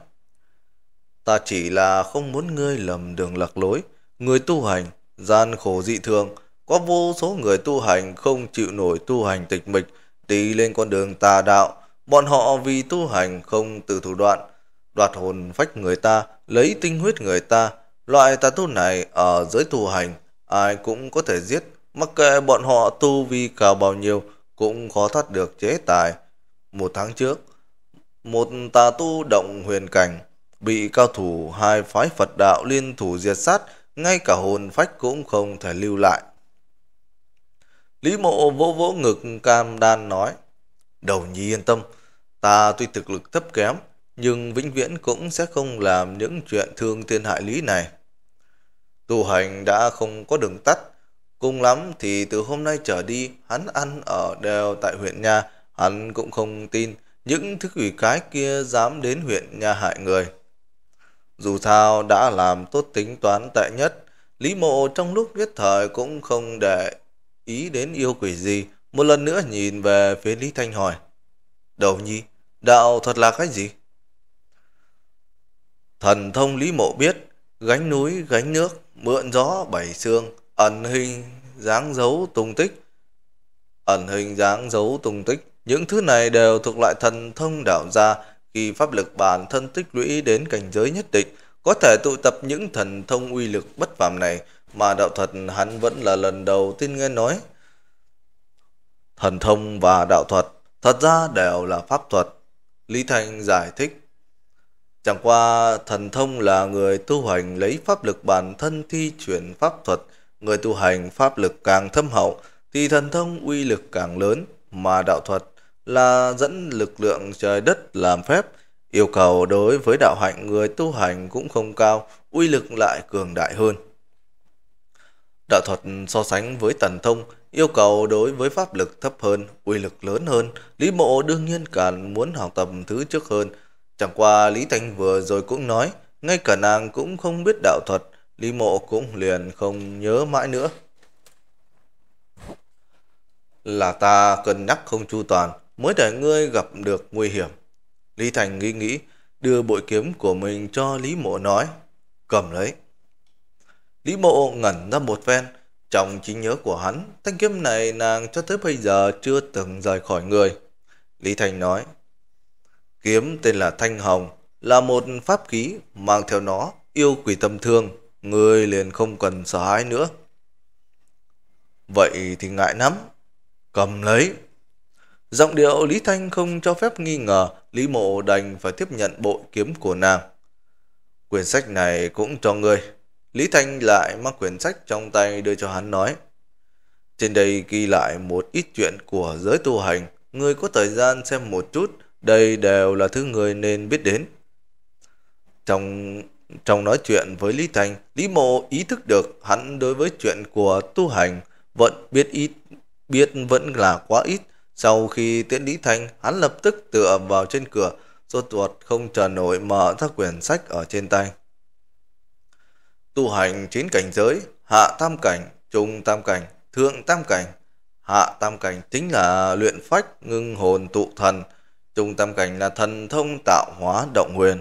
Ta chỉ là không muốn ngươi lầm đường lạc lối. Người tu hành, gian khổ dị thường, có vô số người tu hành không chịu nổi tu hành tịch mịch, đi lên con đường tà đạo. Bọn họ vì tu hành không từ thủ đoạn, đoạt hồn phách người ta, lấy tinh huyết người ta. Loại tà tu này ở giới tu hành, ai cũng có thể giết, mặc kệ bọn họ tu vi cao bao nhiêu cũng khó thoát được chế tài. Một tháng trước, một tà tu động huyền cảnh Bị cao thủ hai phái Phật đạo liên thủ diệt sát, ngay cả hồn phách cũng không thể lưu lại. Lý mộ vỗ vỗ ngực cam đan nói, Đầu nhi yên tâm, ta tuy thực lực thấp kém, nhưng vĩnh viễn cũng sẽ không làm những chuyện thương thiên hại lý này. Tu hành đã không có đường tắt, cùng lắm thì từ hôm nay trở đi hắn ăn ở đều tại huyện nhà, hắn cũng không tin những thứ quỷ cái kia dám đến huyện nhà hại người. Dù sao đã làm tốt tính toán tệ nhất, Lý Mộ trong lúc viết thời cũng không để ý đến yêu quỷ gì, một lần nữa nhìn về phía Lý Thanh hỏi. Đầu nhi, đạo thật là cái gì? Thần thông Lý Mộ biết, gánh núi, gánh nước, mượn gió, bảy xương, ẩn hình, dáng dấu, tung tích. Ẩn hình, dáng dấu, tung tích, những thứ này đều thuộc loại thần thông đạo gia, khi pháp lực bản thân tích lũy đến cảnh giới nhất định, có thể tụ tập những thần thông uy lực bất phàm này mà đạo thuật hắn vẫn là lần đầu tiên nghe nói. Thần thông và đạo thuật thật ra đều là pháp thuật. Lý Thành giải thích. Chẳng qua thần thông là người tu hành lấy pháp lực bản thân thi chuyển pháp thuật. Người tu hành pháp lực càng thâm hậu thì thần thông uy lực càng lớn mà đạo thuật là dẫn lực lượng trời đất làm phép. Yêu cầu đối với đạo hạnh người tu hành cũng không cao, uy lực lại cường đại hơn. Đạo thuật so sánh với tần thông, yêu cầu đối với pháp lực thấp hơn, uy lực lớn hơn. Lý mộ đương nhiên càng muốn học tập thứ trước hơn. Chẳng qua Lý Thanh vừa rồi cũng nói, ngay cả nàng cũng không biết đạo thuật, Lý mộ cũng liền không nhớ mãi nữa. Là ta cân nhắc không chu toàn, mới để ngươi gặp được nguy hiểm. Lý Thành nghĩ nghĩ, đưa bội kiếm của mình cho Lý Mộ nói, cầm lấy. Lý Mộ ngẩn ra một ven, trong trí nhớ của hắn, thanh kiếm này nàng cho tới bây giờ chưa từng rời khỏi người. Lý Thành nói, kiếm tên là Thanh Hồng, là một pháp khí mang theo nó yêu quỷ tâm thương, ngươi liền không cần sợ hãi nữa. Vậy thì ngại lắm, cầm lấy. Giọng điệu Lý Thanh không cho phép nghi ngờ, Lý Mộ đành phải tiếp nhận bội kiếm của nàng. Quyển sách này cũng cho ngươi. Lý Thanh lại mang quyển sách trong tay đưa cho hắn nói. Trên đây ghi lại một ít chuyện của giới tu hành, ngươi có thời gian xem một chút, đây đều là thứ người nên biết đến. Trong trong nói chuyện với Lý Thanh, Lý Mộ ý thức được hắn đối với chuyện của tu hành vẫn biết ít, biết vẫn là quá ít. Sau khi tiễn Lý Thanh, hắn lập tức tựa vào trên cửa, rốt tuột không chờ nổi mở ra quyển sách ở trên tay. Tu hành chín cảnh giới, hạ tam cảnh, trung tam cảnh, thượng tam cảnh. Hạ tam cảnh chính là luyện phách ngưng hồn tụ thần, trung tam cảnh là thần thông tạo hóa động huyền.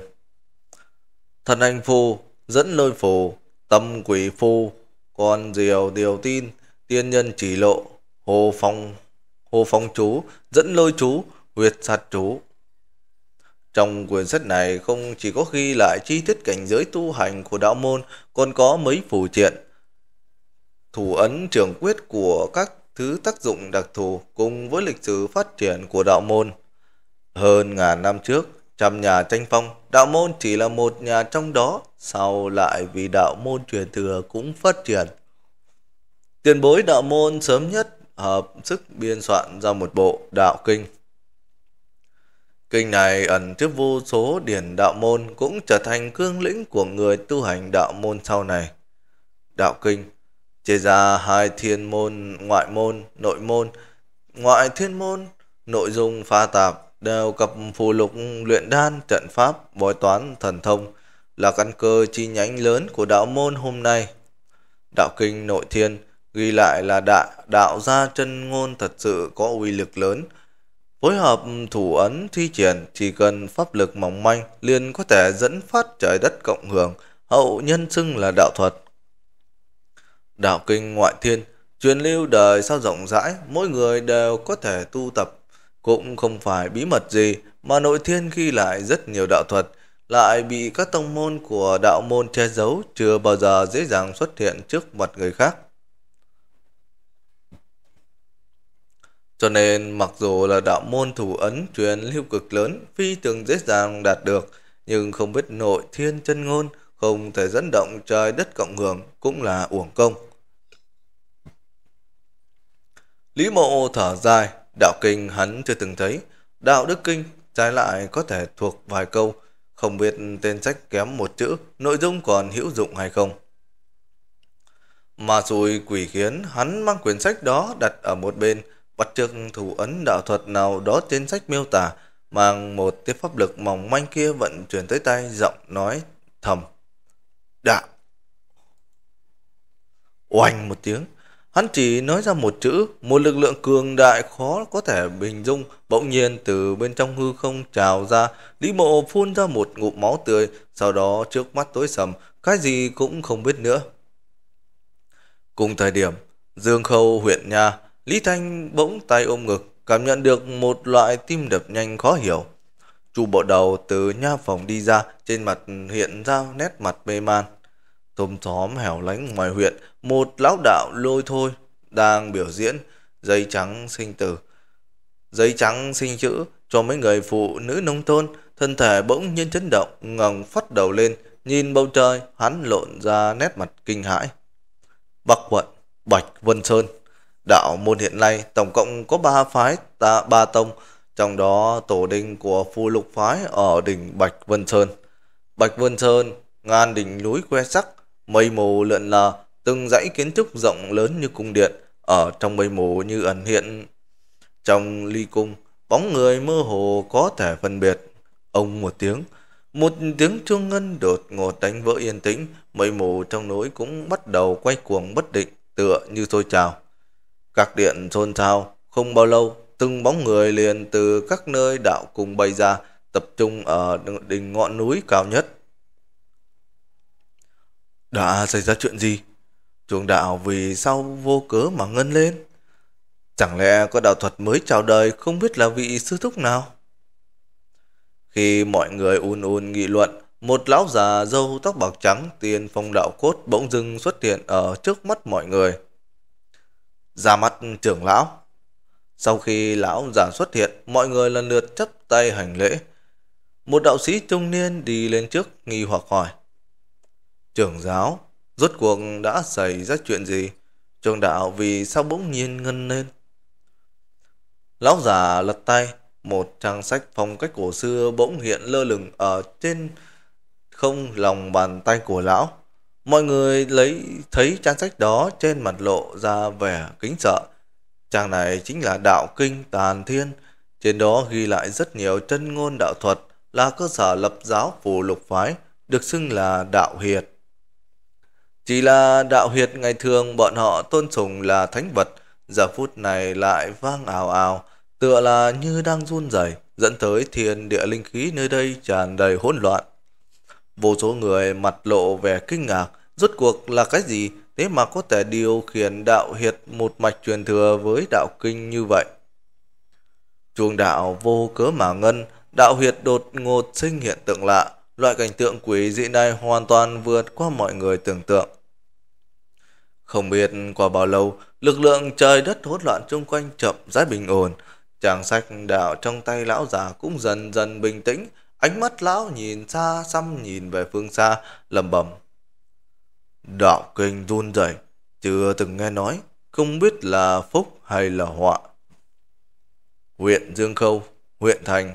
Thần anh phù, dẫn lôi phù, tâm quỷ phù, còn diều điều tin, tiên nhân chỉ lộ, hồ phong Hồ Phong chú, Dẫn Lôi chú, Huyệt sạt chú. Trong quyển sách này không chỉ có ghi lại chi tiết cảnh giới tu hành của đạo môn, còn có mấy phù triện, thủ ấn trường quyết của các thứ tác dụng đặc thù cùng với lịch sử phát triển của đạo môn. Hơn ngàn năm trước, trăm nhà tranh phong, đạo môn chỉ là một nhà trong đó, sau lại vì đạo môn truyền thừa cũng phát triển. Tiền bối đạo môn sớm nhất hợp sức biên soạn ra một bộ đạo kinh. Kinh này ẩn chứa vô số điển đạo môn cũng trở thành cương lĩnh của người tu hành đạo môn sau này. Đạo kinh chia ra hai thiên môn, ngoại môn, nội môn. Ngoại thiên môn, nội dung pha tạp, đều cập phù lục luyện đan, trận pháp, bói toán, thần thông là căn cơ chi nhánh lớn của đạo môn hôm nay. Đạo kinh nội thiên Ghi lại là đạo, đạo gia chân ngôn thật sự có uy lực lớn. Phối hợp thủ ấn thi triển chỉ cần pháp lực mỏng manh liền có thể dẫn phát trời đất cộng hưởng, hậu nhân xưng là đạo thuật. Đạo kinh ngoại thiên, truyền lưu đời sao rộng rãi, mỗi người đều có thể tu tập. Cũng không phải bí mật gì mà nội thiên ghi lại rất nhiều đạo thuật, lại bị các tông môn của đạo môn che giấu chưa bao giờ dễ dàng xuất hiện trước mặt người khác. Cho nên mặc dù là đạo môn thủ ấn truyền lưu cực lớn phi thường dễ dàng đạt được, nhưng không biết nội thiên chân ngôn không thể dẫn động trời đất cộng hưởng cũng là uổng công. Lý mộ thở dài, đạo kinh hắn chưa từng thấy, đạo đức kinh trái lại có thể thuộc vài câu, không biết tên sách kém một chữ, nội dung còn hữu dụng hay không. Mà rồi quỷ khiến hắn mang quyển sách đó đặt ở một bên, Bắt trước thủ ấn đạo thuật nào đó trên sách miêu tả, mang một tia pháp lực mỏng manh kia vận chuyển tới tay giọng nói thầm. Đạo! Oanh một tiếng, hắn chỉ nói ra một chữ, một lực lượng cường đại khó có thể bình dung, bỗng nhiên từ bên trong hư không trào ra, Lý Mộ phun ra một ngụm máu tươi, sau đó trước mắt tối sầm, cái gì cũng không biết nữa. Cùng thời điểm, Dương Khâu huyện nha. Lý Thanh bỗng tay ôm ngực, cảm nhận được một loại tim đập nhanh khó hiểu. Chu bộ đầu từ nha phòng đi ra, trên mặt hiện ra nét mặt mê man. Thôm xóm hẻo lánh ngoài huyện, một lão đạo lôi thôi, đang biểu diễn dây trắng sinh tử. Dây trắng sinh chữ cho mấy người phụ nữ nông thôn, thân thể bỗng nhiên chấn động, ngẩng phát đầu lên, nhìn bầu trời, hắn lộn ra nét mặt kinh hãi. Bắc quận, Bạch Vân Sơn Đạo môn hiện nay tổng cộng có 3 phái, ta, 3 tông, trong đó tổ đình của phù lục phái ở đỉnh Bạch Vân Sơn. Bạch Vân Sơn, ngàn đỉnh núi que sắc, mây mù lượn lờ, từng dãy kiến trúc rộng lớn như cung điện, ở trong mây mù như ẩn hiện. Trong ly cung, bóng người mơ hồ có thể phân biệt. Ông một tiếng, một tiếng chuông ngân đột ngột đánh vỡ yên tĩnh, mây mù trong núi cũng bắt đầu quay cuồng bất định, tựa như sôi trào. Các điện xôn xao, không bao lâu, từng bóng người liền từ các nơi đạo cùng bay ra, tập trung ở đỉnh ngọn núi cao nhất. Đã xảy ra chuyện gì? Chuồng đạo vì sao vô cớ mà ngân lên? Chẳng lẽ có đạo thuật mới chào đời không biết là vị sư thúc nào? Khi mọi người un un nghị luận, một lão già râu tóc bạc trắng tiên phong đạo cốt bỗng dưng xuất hiện ở trước mắt mọi người ra mắt trưởng lão. Sau khi lão giả xuất hiện, mọi người lần lượt chấp tay hành lễ. Một đạo sĩ trung niên đi lên trước nghi hoặc hỏi. Trưởng giáo, rốt cuộc đã xảy ra chuyện gì? Trường đạo vì sao bỗng nhiên ngân lên? Lão giả lật tay, một trang sách phong cách cổ xưa bỗng hiện lơ lửng ở trên không lòng bàn tay của lão. Mọi người lấy thấy trang sách đó trên mặt lộ ra vẻ kính sợ. Trang này chính là Đạo Kinh Tàn Thiên, trên đó ghi lại rất nhiều chân ngôn đạo thuật là cơ sở lập giáo phù lục phái, được xưng là Đạo Hiệt. Chỉ là Đạo Hiệt ngày thường bọn họ tôn sùng là thánh vật, giờ phút này lại vang ào ào, tựa là như đang run rẩy dẫn tới thiên địa linh khí nơi đây tràn đầy hỗn loạn. Vô số người mặt lộ vẻ kinh ngạc, Rốt cuộc là cái gì thế mà có thể điều khiển đạo hiệt một mạch truyền thừa với đạo kinh như vậy? chuồng đạo vô cớ mà ngân, đạo hiệt đột ngột sinh hiện tượng lạ, loại cảnh tượng quỷ dị này hoàn toàn vượt qua mọi người tưởng tượng. Không biết qua bao lâu, lực lượng trời đất hỗn loạn xung quanh chậm rãi bình ổn, chàng sách đạo trong tay lão già cũng dần dần bình tĩnh, ánh mắt lão nhìn xa xăm nhìn về phương xa, lầm bầm Đạo kinh run rẩy chưa từng nghe nói, không biết là phúc hay là họa. Huyện Dương Khâu, huyện Thành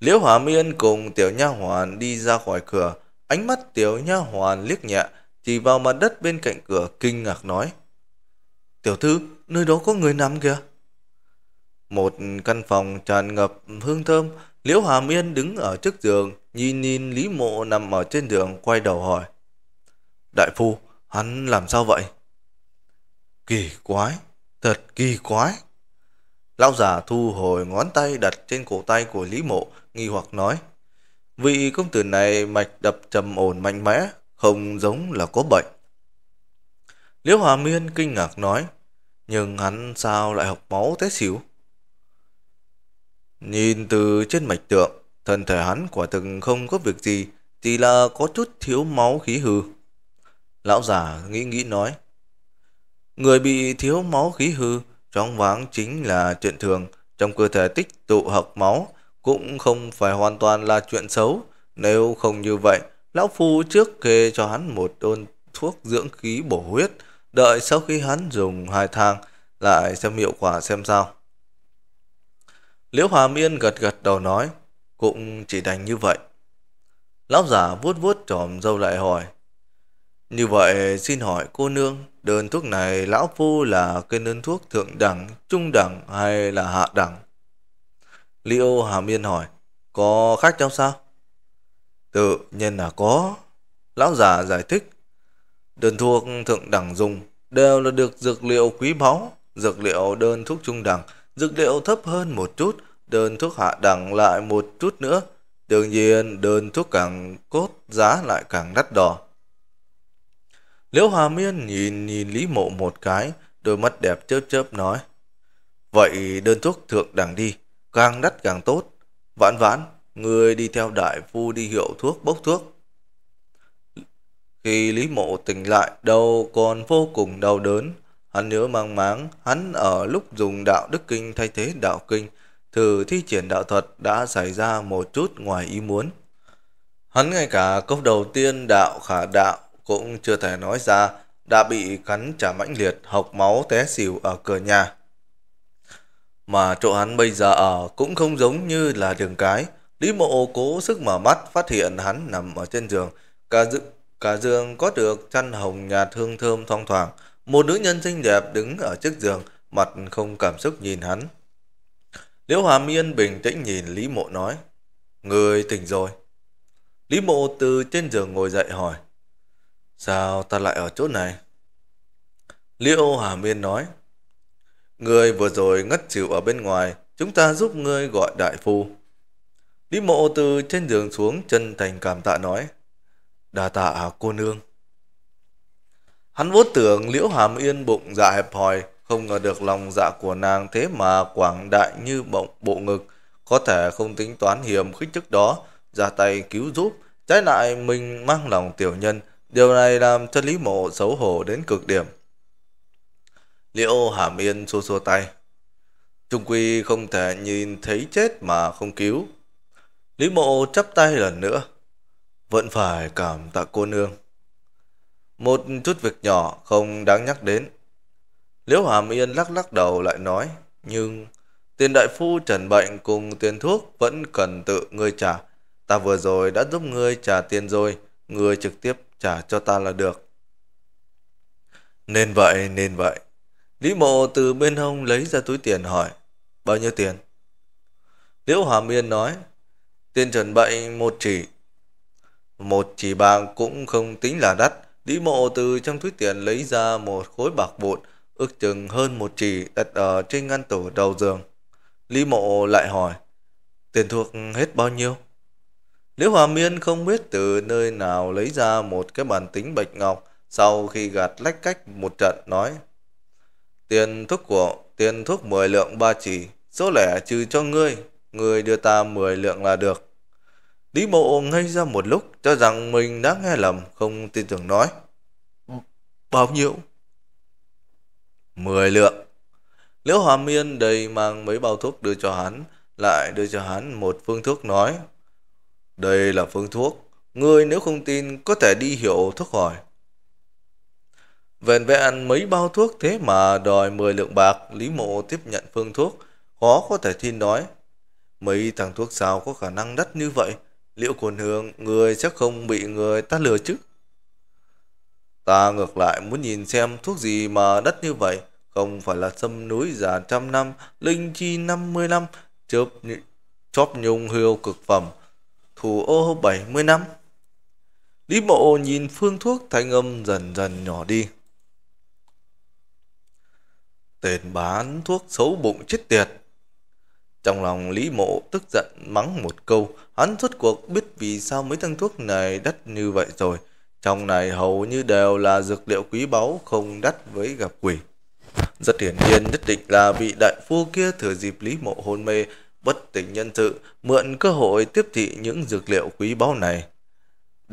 Liễu Hà Miên cùng tiểu nha hoàn đi ra khỏi cửa, ánh mắt tiểu nha hoàn liếc nhẹ, chỉ vào mặt đất bên cạnh cửa kinh ngạc nói. Tiểu thư, nơi đó có người nằm kìa. Một căn phòng tràn ngập hương thơm, Liễu Hà Miên đứng ở trước giường, nhìn nhìn Lý Mộ nằm ở trên giường quay đầu hỏi. Đại phu, hắn làm sao vậy? Kỳ quái, thật kỳ quái. Lão già thu hồi ngón tay đặt trên cổ tay của Lý Mộ, nghi hoặc nói. Vị công tử này mạch đập trầm ổn mạnh mẽ, không giống là có bệnh. Liễu Hòa Miên kinh ngạc nói, nhưng hắn sao lại học máu té xỉu? Nhìn từ trên mạch tượng, thân thể hắn quả thực không có việc gì, chỉ là có chút thiếu máu khí hư. Lão già nghĩ nghĩ nói. Người bị thiếu máu khí hư, choáng váng chính là chuyện thường. Trong cơ thể tích tụ học máu cũng không phải hoàn toàn là chuyện xấu. Nếu không như vậy, Lão Phu trước kê cho hắn một đôn thuốc dưỡng khí bổ huyết, đợi sau khi hắn dùng hai thang lại xem hiệu quả xem sao. Liễu hòa miên gật gật đầu nói, cũng chỉ đành như vậy. Lão giả vuốt vuốt tròm râu lại hỏi, như vậy xin hỏi cô nương, đơn thuốc này lão phu là cái đơn thuốc thượng đẳng, trung đẳng hay là hạ đẳng? Liêu Hàm Yên hỏi, có khác nhau sao? Tự nhiên là có. Lão già giải thích, đơn thuốc thượng đẳng dùng đều là được dược liệu quý báu, dược liệu đơn thuốc trung đẳng, dược liệu thấp hơn một chút, đơn thuốc hạ đẳng lại một chút nữa. Đương nhiên, đơn thuốc càng cốt giá lại càng đắt đỏ. Liễu hòa Miên nhìn nhìn Lý Mộ một cái, đôi mắt đẹp chớp chớp nói. Vậy đơn thuốc thượng đẳng đi, càng đắt càng tốt. Vãn vãn, người đi theo đại phu đi hiệu thuốc bốc thuốc. Khi Lý Mộ tỉnh lại, đầu còn vô cùng đau đớn. Hắn nhớ mang máng, hắn ở lúc dùng đạo đức kinh thay thế đạo kinh, thử thi triển đạo thuật đã xảy ra một chút ngoài ý muốn. Hắn ngay cả câu đầu tiên đạo khả đạo cũng chưa thể nói ra, đã bị cắn trả mãnh liệt, học máu té xỉu ở cửa nhà. Mà chỗ hắn bây giờ ở cũng không giống như là đường cái. Lý mộ cố sức mở mắt phát hiện hắn nằm ở trên giường. Cả, dự, cả giường có được chăn hồng nhạt hương thơm thoang thoảng. Một nữ nhân xinh đẹp đứng ở trước giường, mặt không cảm xúc nhìn hắn. Liễu Hà Miên bình tĩnh nhìn Lý mộ nói. Người tỉnh rồi. Lý mộ từ trên giường ngồi dậy hỏi. Sao ta lại ở chỗ này? Liễu Hà Miên nói. Người vừa rồi ngất chịu ở bên ngoài, chúng ta giúp ngươi gọi đại phu. Lý mộ từ trên giường xuống chân thành cảm tạ nói. Đà tạ à, cô nương. Hắn vốn tưởng Liễu Hàm Yên bụng dạ hẹp hòi, không ngờ được lòng dạ của nàng thế mà quảng đại như bộng bộ ngực, có thể không tính toán hiểm khích trước đó, ra tay cứu giúp, trái lại mình mang lòng tiểu nhân, Điều này làm cho Lý Mộ xấu hổ đến cực điểm. Liễu Hàm Yên xua xua tay. Trung Quy không thể nhìn thấy chết mà không cứu. Lý Mộ chắp tay lần nữa. Vẫn phải cảm tạ cô nương. Một chút việc nhỏ không đáng nhắc đến. Liễu Hàm Yên lắc lắc đầu lại nói. Nhưng tiền đại phu trần bệnh cùng tiền thuốc vẫn cần tự ngươi trả. Ta vừa rồi đã giúp ngươi trả tiền rồi. Ngươi trực tiếp trả cho ta là được. Nên vậy, nên vậy. Lý mộ từ bên hông lấy ra túi tiền hỏi, bao nhiêu tiền? Liễu Hòa Miên nói, tiền chuẩn bậy một chỉ. Một chỉ bạc cũng không tính là đắt, Lý mộ từ trong túi tiền lấy ra một khối bạc vụn, ước chừng hơn một chỉ đặt ở trên ngăn tủ đầu giường. Lý mộ lại hỏi, tiền thuộc hết bao nhiêu? Liễu Hòa Miên không biết từ nơi nào lấy ra một cái bàn tính bạch ngọc sau khi gạt lách cách một trận nói Tiền thuốc của tiền thuốc 10 lượng ba chỉ số lẻ trừ cho ngươi ngươi đưa ta 10 lượng là được Lý mộ ngây ra một lúc cho rằng mình đã nghe lầm không tin tưởng nói Bao nhiêu? 10 lượng Liễu Hòa Miên đầy mang mấy bao thuốc đưa cho hắn lại đưa cho hắn một phương thuốc nói đây là phương thuốc, ngươi nếu không tin có thể đi hiệu thuốc hỏi. Vẹn vẽ ăn mấy bao thuốc thế mà đòi 10 lượng bạc, Lý Mộ tiếp nhận phương thuốc, khó có thể tin nói. Mấy thằng thuốc sao có khả năng đắt như vậy, liệu quần hương người chắc không bị người ta lừa chứ? Ta ngược lại muốn nhìn xem thuốc gì mà đắt như vậy, không phải là sâm núi già trăm năm, linh chi năm mươi năm, chớp, chóp nhung hươu cực phẩm, thủ ô 70 năm. Lý mộ nhìn phương thuốc thanh âm dần dần nhỏ đi. Tên bán thuốc xấu bụng chết tiệt. Trong lòng Lý mộ tức giận mắng một câu, hắn rốt cuộc biết vì sao mấy thằng thuốc này đắt như vậy rồi. Trong này hầu như đều là dược liệu quý báu không đắt với gặp quỷ. Rất hiển nhiên nhất định là vị đại phu kia thừa dịp Lý Mộ hôn mê bất tỉnh nhân sự, mượn cơ hội tiếp thị những dược liệu quý báu này.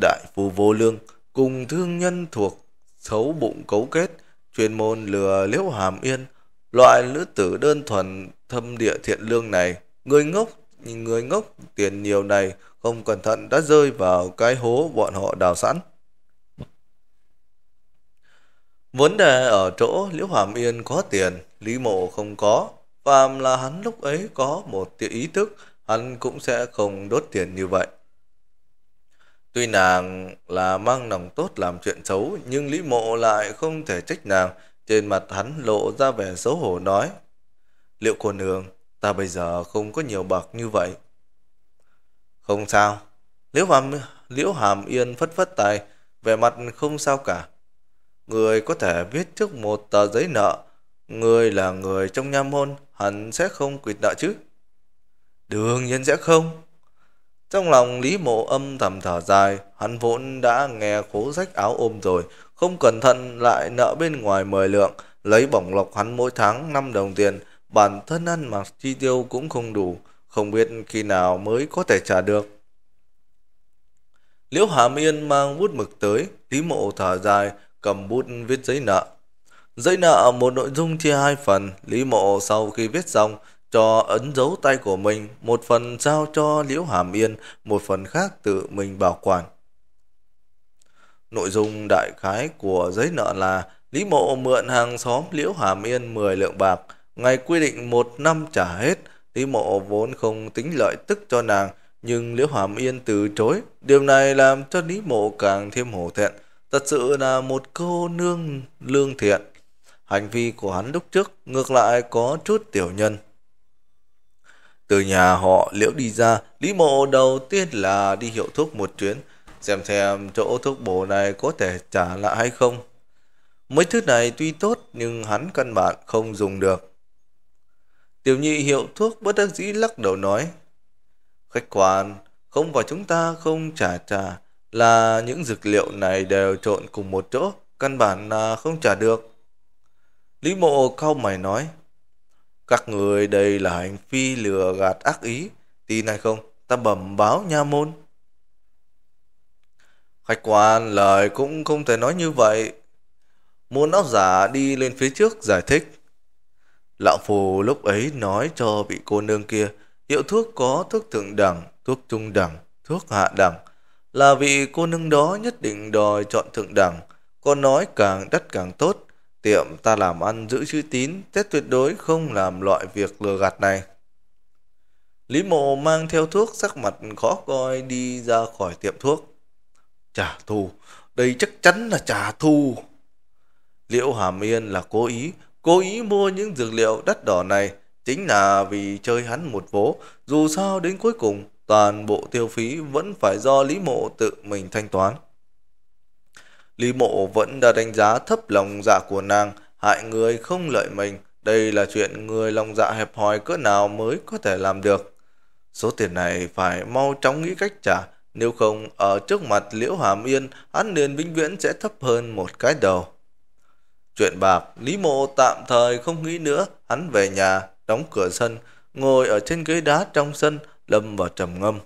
Đại phu vô lương cùng thương nhân thuộc xấu bụng cấu kết, chuyên môn lừa liễu hàm yên, loại nữ tử đơn thuần thâm địa thiện lương này, người ngốc người ngốc tiền nhiều này không cẩn thận đã rơi vào cái hố bọn họ đào sẵn. Vấn đề ở chỗ Liễu Hàm Yên có tiền, Lý Mộ không có. Phạm là hắn lúc ấy có một tia ý thức, hắn cũng sẽ không đốt tiền như vậy. Tuy nàng là mang lòng tốt làm chuyện xấu, nhưng Lý Mộ lại không thể trách nàng, trên mặt hắn lộ ra vẻ xấu hổ nói. Liệu cô nương, ta bây giờ không có nhiều bạc như vậy. Không sao, Liễu Hàm, Liễu Hàm Yên phất phất tay, vẻ mặt không sao cả. Người có thể viết trước một tờ giấy nợ, người là người trong nha môn, hắn sẽ không quyệt nợ chứ? Đương nhiên sẽ không. Trong lòng Lý Mộ âm thầm thở dài, hắn vốn đã nghe khố rách áo ôm rồi, không cẩn thận lại nợ bên ngoài mười lượng, lấy bổng lộc hắn mỗi tháng năm đồng tiền, bản thân ăn mặc chi tiêu cũng không đủ, không biết khi nào mới có thể trả được. Liễu Hàm Yên mang bút mực tới, Lý Mộ thở dài, cầm bút viết giấy nợ. Dãy nợ một nội dung chia hai phần, Lý Mộ sau khi viết xong cho ấn dấu tay của mình, một phần giao cho Liễu Hàm Yên, một phần khác tự mình bảo quản. Nội dung đại khái của giấy nợ là Lý Mộ mượn hàng xóm Liễu Hàm Yên 10 lượng bạc, ngày quy định một năm trả hết, Lý Mộ vốn không tính lợi tức cho nàng, nhưng Liễu Hàm Yên từ chối, điều này làm cho Lý Mộ càng thêm hổ thẹn, thật sự là một cô nương lương thiện hành vi của hắn lúc trước ngược lại có chút tiểu nhân. Từ nhà họ liễu đi ra, Lý Mộ đầu tiên là đi hiệu thuốc một chuyến, xem xem chỗ thuốc bổ này có thể trả lại hay không. Mấy thứ này tuy tốt nhưng hắn căn bản không dùng được. Tiểu nhị hiệu thuốc bất đắc dĩ lắc đầu nói, khách quan, không phải chúng ta không trả trả, là những dược liệu này đều trộn cùng một chỗ, căn bản là không trả được. Lý mộ cao mày nói, các người đây là hành vi lừa gạt ác ý, tin hay không, ta bẩm báo nha môn. Khách quan lời cũng không thể nói như vậy. Muốn áo giả đi lên phía trước giải thích. Lão phù lúc ấy nói cho vị cô nương kia, hiệu thuốc có thuốc thượng đẳng, thuốc trung đẳng, thuốc hạ đẳng. Là vị cô nương đó nhất định đòi chọn thượng đẳng, còn nói càng đắt càng tốt. Tiệm ta làm ăn giữ chữ tín, tết tuyệt đối không làm loại việc lừa gạt này. Lý mộ mang theo thuốc sắc mặt khó coi đi ra khỏi tiệm thuốc. Trả thù, đây chắc chắn là trả thù. Liễu Hàm Yên là cố ý, cố ý mua những dược liệu đắt đỏ này chính là vì chơi hắn một vố. Dù sao đến cuối cùng, toàn bộ tiêu phí vẫn phải do Lý mộ tự mình thanh toán. Lý mộ vẫn đã đánh giá thấp lòng dạ của nàng, hại người không lợi mình. Đây là chuyện người lòng dạ hẹp hòi cỡ nào mới có thể làm được. Số tiền này phải mau chóng nghĩ cách trả, nếu không ở trước mặt Liễu Hàm Yên, hắn liền vĩnh viễn sẽ thấp hơn một cái đầu. Chuyện bạc, Lý Mộ tạm thời không nghĩ nữa, hắn về nhà, đóng cửa sân, ngồi ở trên ghế đá trong sân, lâm vào trầm ngâm.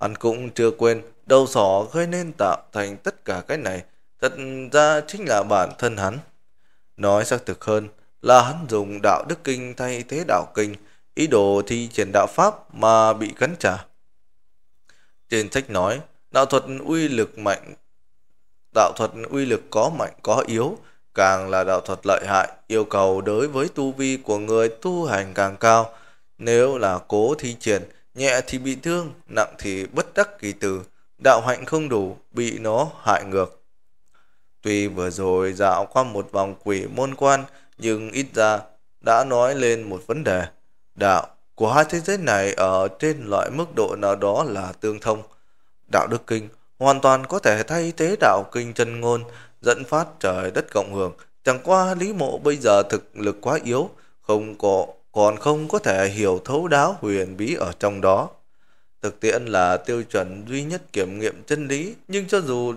Hắn cũng chưa quên Đầu sỏ gây nên tạo thành tất cả cái này thật ra chính là bản thân hắn. Nói xác thực hơn là hắn dùng đạo đức kinh thay thế đạo kinh, ý đồ thi triển đạo pháp mà bị cắn trả. Trên sách nói, đạo thuật uy lực mạnh, đạo thuật uy lực có mạnh có yếu, càng là đạo thuật lợi hại, yêu cầu đối với tu vi của người tu hành càng cao. Nếu là cố thi triển, nhẹ thì bị thương, nặng thì bất đắc kỳ tử đạo hạnh không đủ, bị nó hại ngược. Tuy vừa rồi dạo qua một vòng quỷ môn quan, nhưng ít ra đã nói lên một vấn đề. Đạo của hai thế giới này ở trên loại mức độ nào đó là tương thông. Đạo Đức Kinh hoàn toàn có thể thay thế đạo Kinh chân ngôn, dẫn phát trời đất cộng hưởng. Chẳng qua Lý Mộ bây giờ thực lực quá yếu, không có, còn không có thể hiểu thấu đáo huyền bí ở trong đó. Thực tiễn là tiêu chuẩn duy nhất kiểm nghiệm chân lý, nhưng cho dù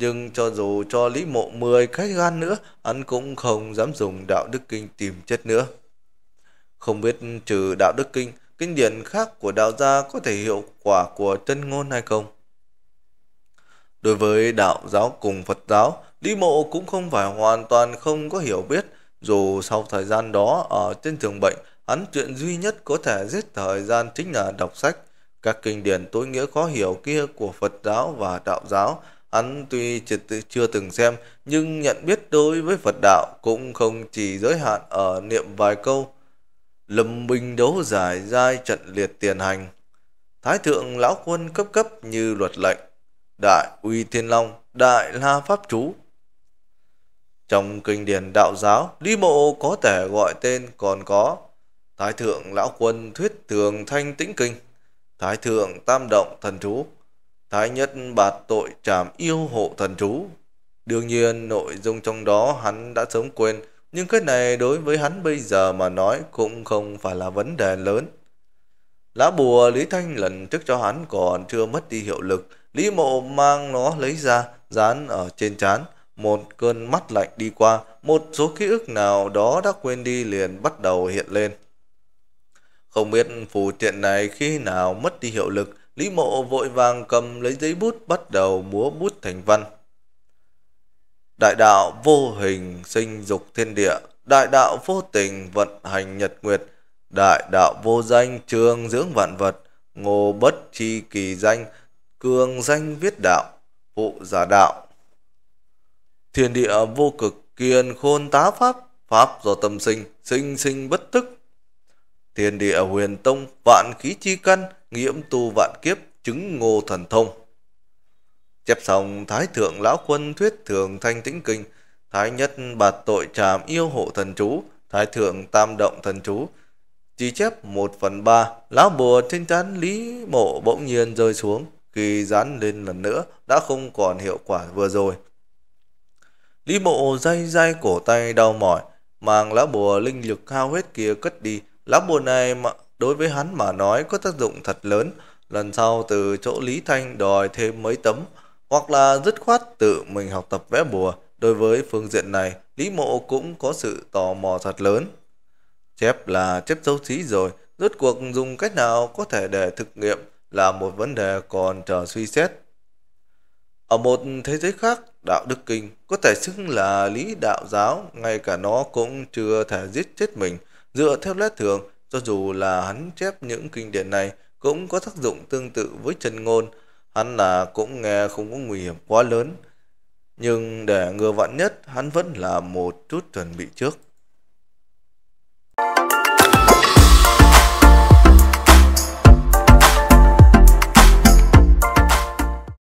nhưng cho dù cho Lý Mộ 10 khách gan nữa, hắn cũng không dám dùng đạo đức kinh tìm chết nữa. Không biết trừ đạo đức kinh, kinh điển khác của đạo gia có thể hiệu quả của chân ngôn hay không? Đối với đạo giáo cùng Phật giáo, Lý Mộ cũng không phải hoàn toàn không có hiểu biết, dù sau thời gian đó ở trên giường bệnh, hắn chuyện duy nhất có thể giết thời gian chính là đọc sách. Các kinh điển tối nghĩa khó hiểu kia của Phật giáo và Đạo giáo, hắn tuy chưa từng xem, nhưng nhận biết đối với Phật đạo cũng không chỉ giới hạn ở niệm vài câu. Lâm binh đấu giải giai trận liệt tiền hành. Thái thượng lão quân cấp cấp như luật lệnh. Đại uy thiên long, đại la pháp chú, trong kinh điển đạo giáo, Lý Mộ có thể gọi tên còn có Thái Thượng Lão Quân Thuyết Thường Thanh Tĩnh Kinh. Thái thượng tam động thần chú, Thái nhất bạt tội trảm yêu hộ thần chú. Đương nhiên nội dung trong đó hắn đã sớm quên, nhưng cái này đối với hắn bây giờ mà nói cũng không phải là vấn đề lớn. Lá bùa Lý Thanh lần trước cho hắn còn chưa mất đi hiệu lực, Lý Mộ mang nó lấy ra, dán ở trên trán, một cơn mắt lạnh đi qua, một số ký ức nào đó đã quên đi liền bắt đầu hiện lên. Không biết phù tiện này khi nào mất đi hiệu lực, Lý Mộ vội vàng cầm lấy giấy bút bắt đầu múa bút thành văn. Đại đạo vô hình sinh dục thiên địa, đại đạo vô tình vận hành nhật nguyệt, đại đạo vô danh trường dưỡng vạn vật, ngô bất chi kỳ danh, cường danh viết đạo, phụ giả đạo. Thiên địa vô cực kiền khôn tá pháp, pháp do tâm sinh, sinh sinh bất tức, Thiên địa huyền tông, vạn khí chi căn, nghiễm tu vạn kiếp, chứng ngô thần thông. Chép xong Thái Thượng Lão Quân thuyết thường thanh tĩnh kinh, Thái Nhất bạt tội tràm yêu hộ thần chú, Thái Thượng Tam Động thần chú. Chỉ chép một phần ba, lão bùa trên trán Lý Mộ bỗng nhiên rơi xuống, khi dán lên lần nữa đã không còn hiệu quả vừa rồi. Lý Mộ day day cổ tay đau mỏi, mang lá bùa linh lực hao hết kia cất đi, Lá bùa này mà đối với hắn mà nói có tác dụng thật lớn. Lần sau từ chỗ Lý Thanh đòi thêm mấy tấm hoặc là dứt khoát tự mình học tập vẽ bùa. Đối với phương diện này, Lý Mộ cũng có sự tò mò thật lớn. Chép là chép dấu trí rồi, rốt cuộc dùng cách nào có thể để thực nghiệm là một vấn đề còn chờ suy xét. Ở một thế giới khác, đạo đức kinh có thể xưng là lý đạo giáo, ngay cả nó cũng chưa thể giết chết mình, Dựa theo lẽ thường, cho dù là hắn chép những kinh điển này cũng có tác dụng tương tự với chân ngôn, hắn là cũng nghe không có nguy hiểm quá lớn. Nhưng để ngừa vạn nhất, hắn vẫn là một chút chuẩn bị trước.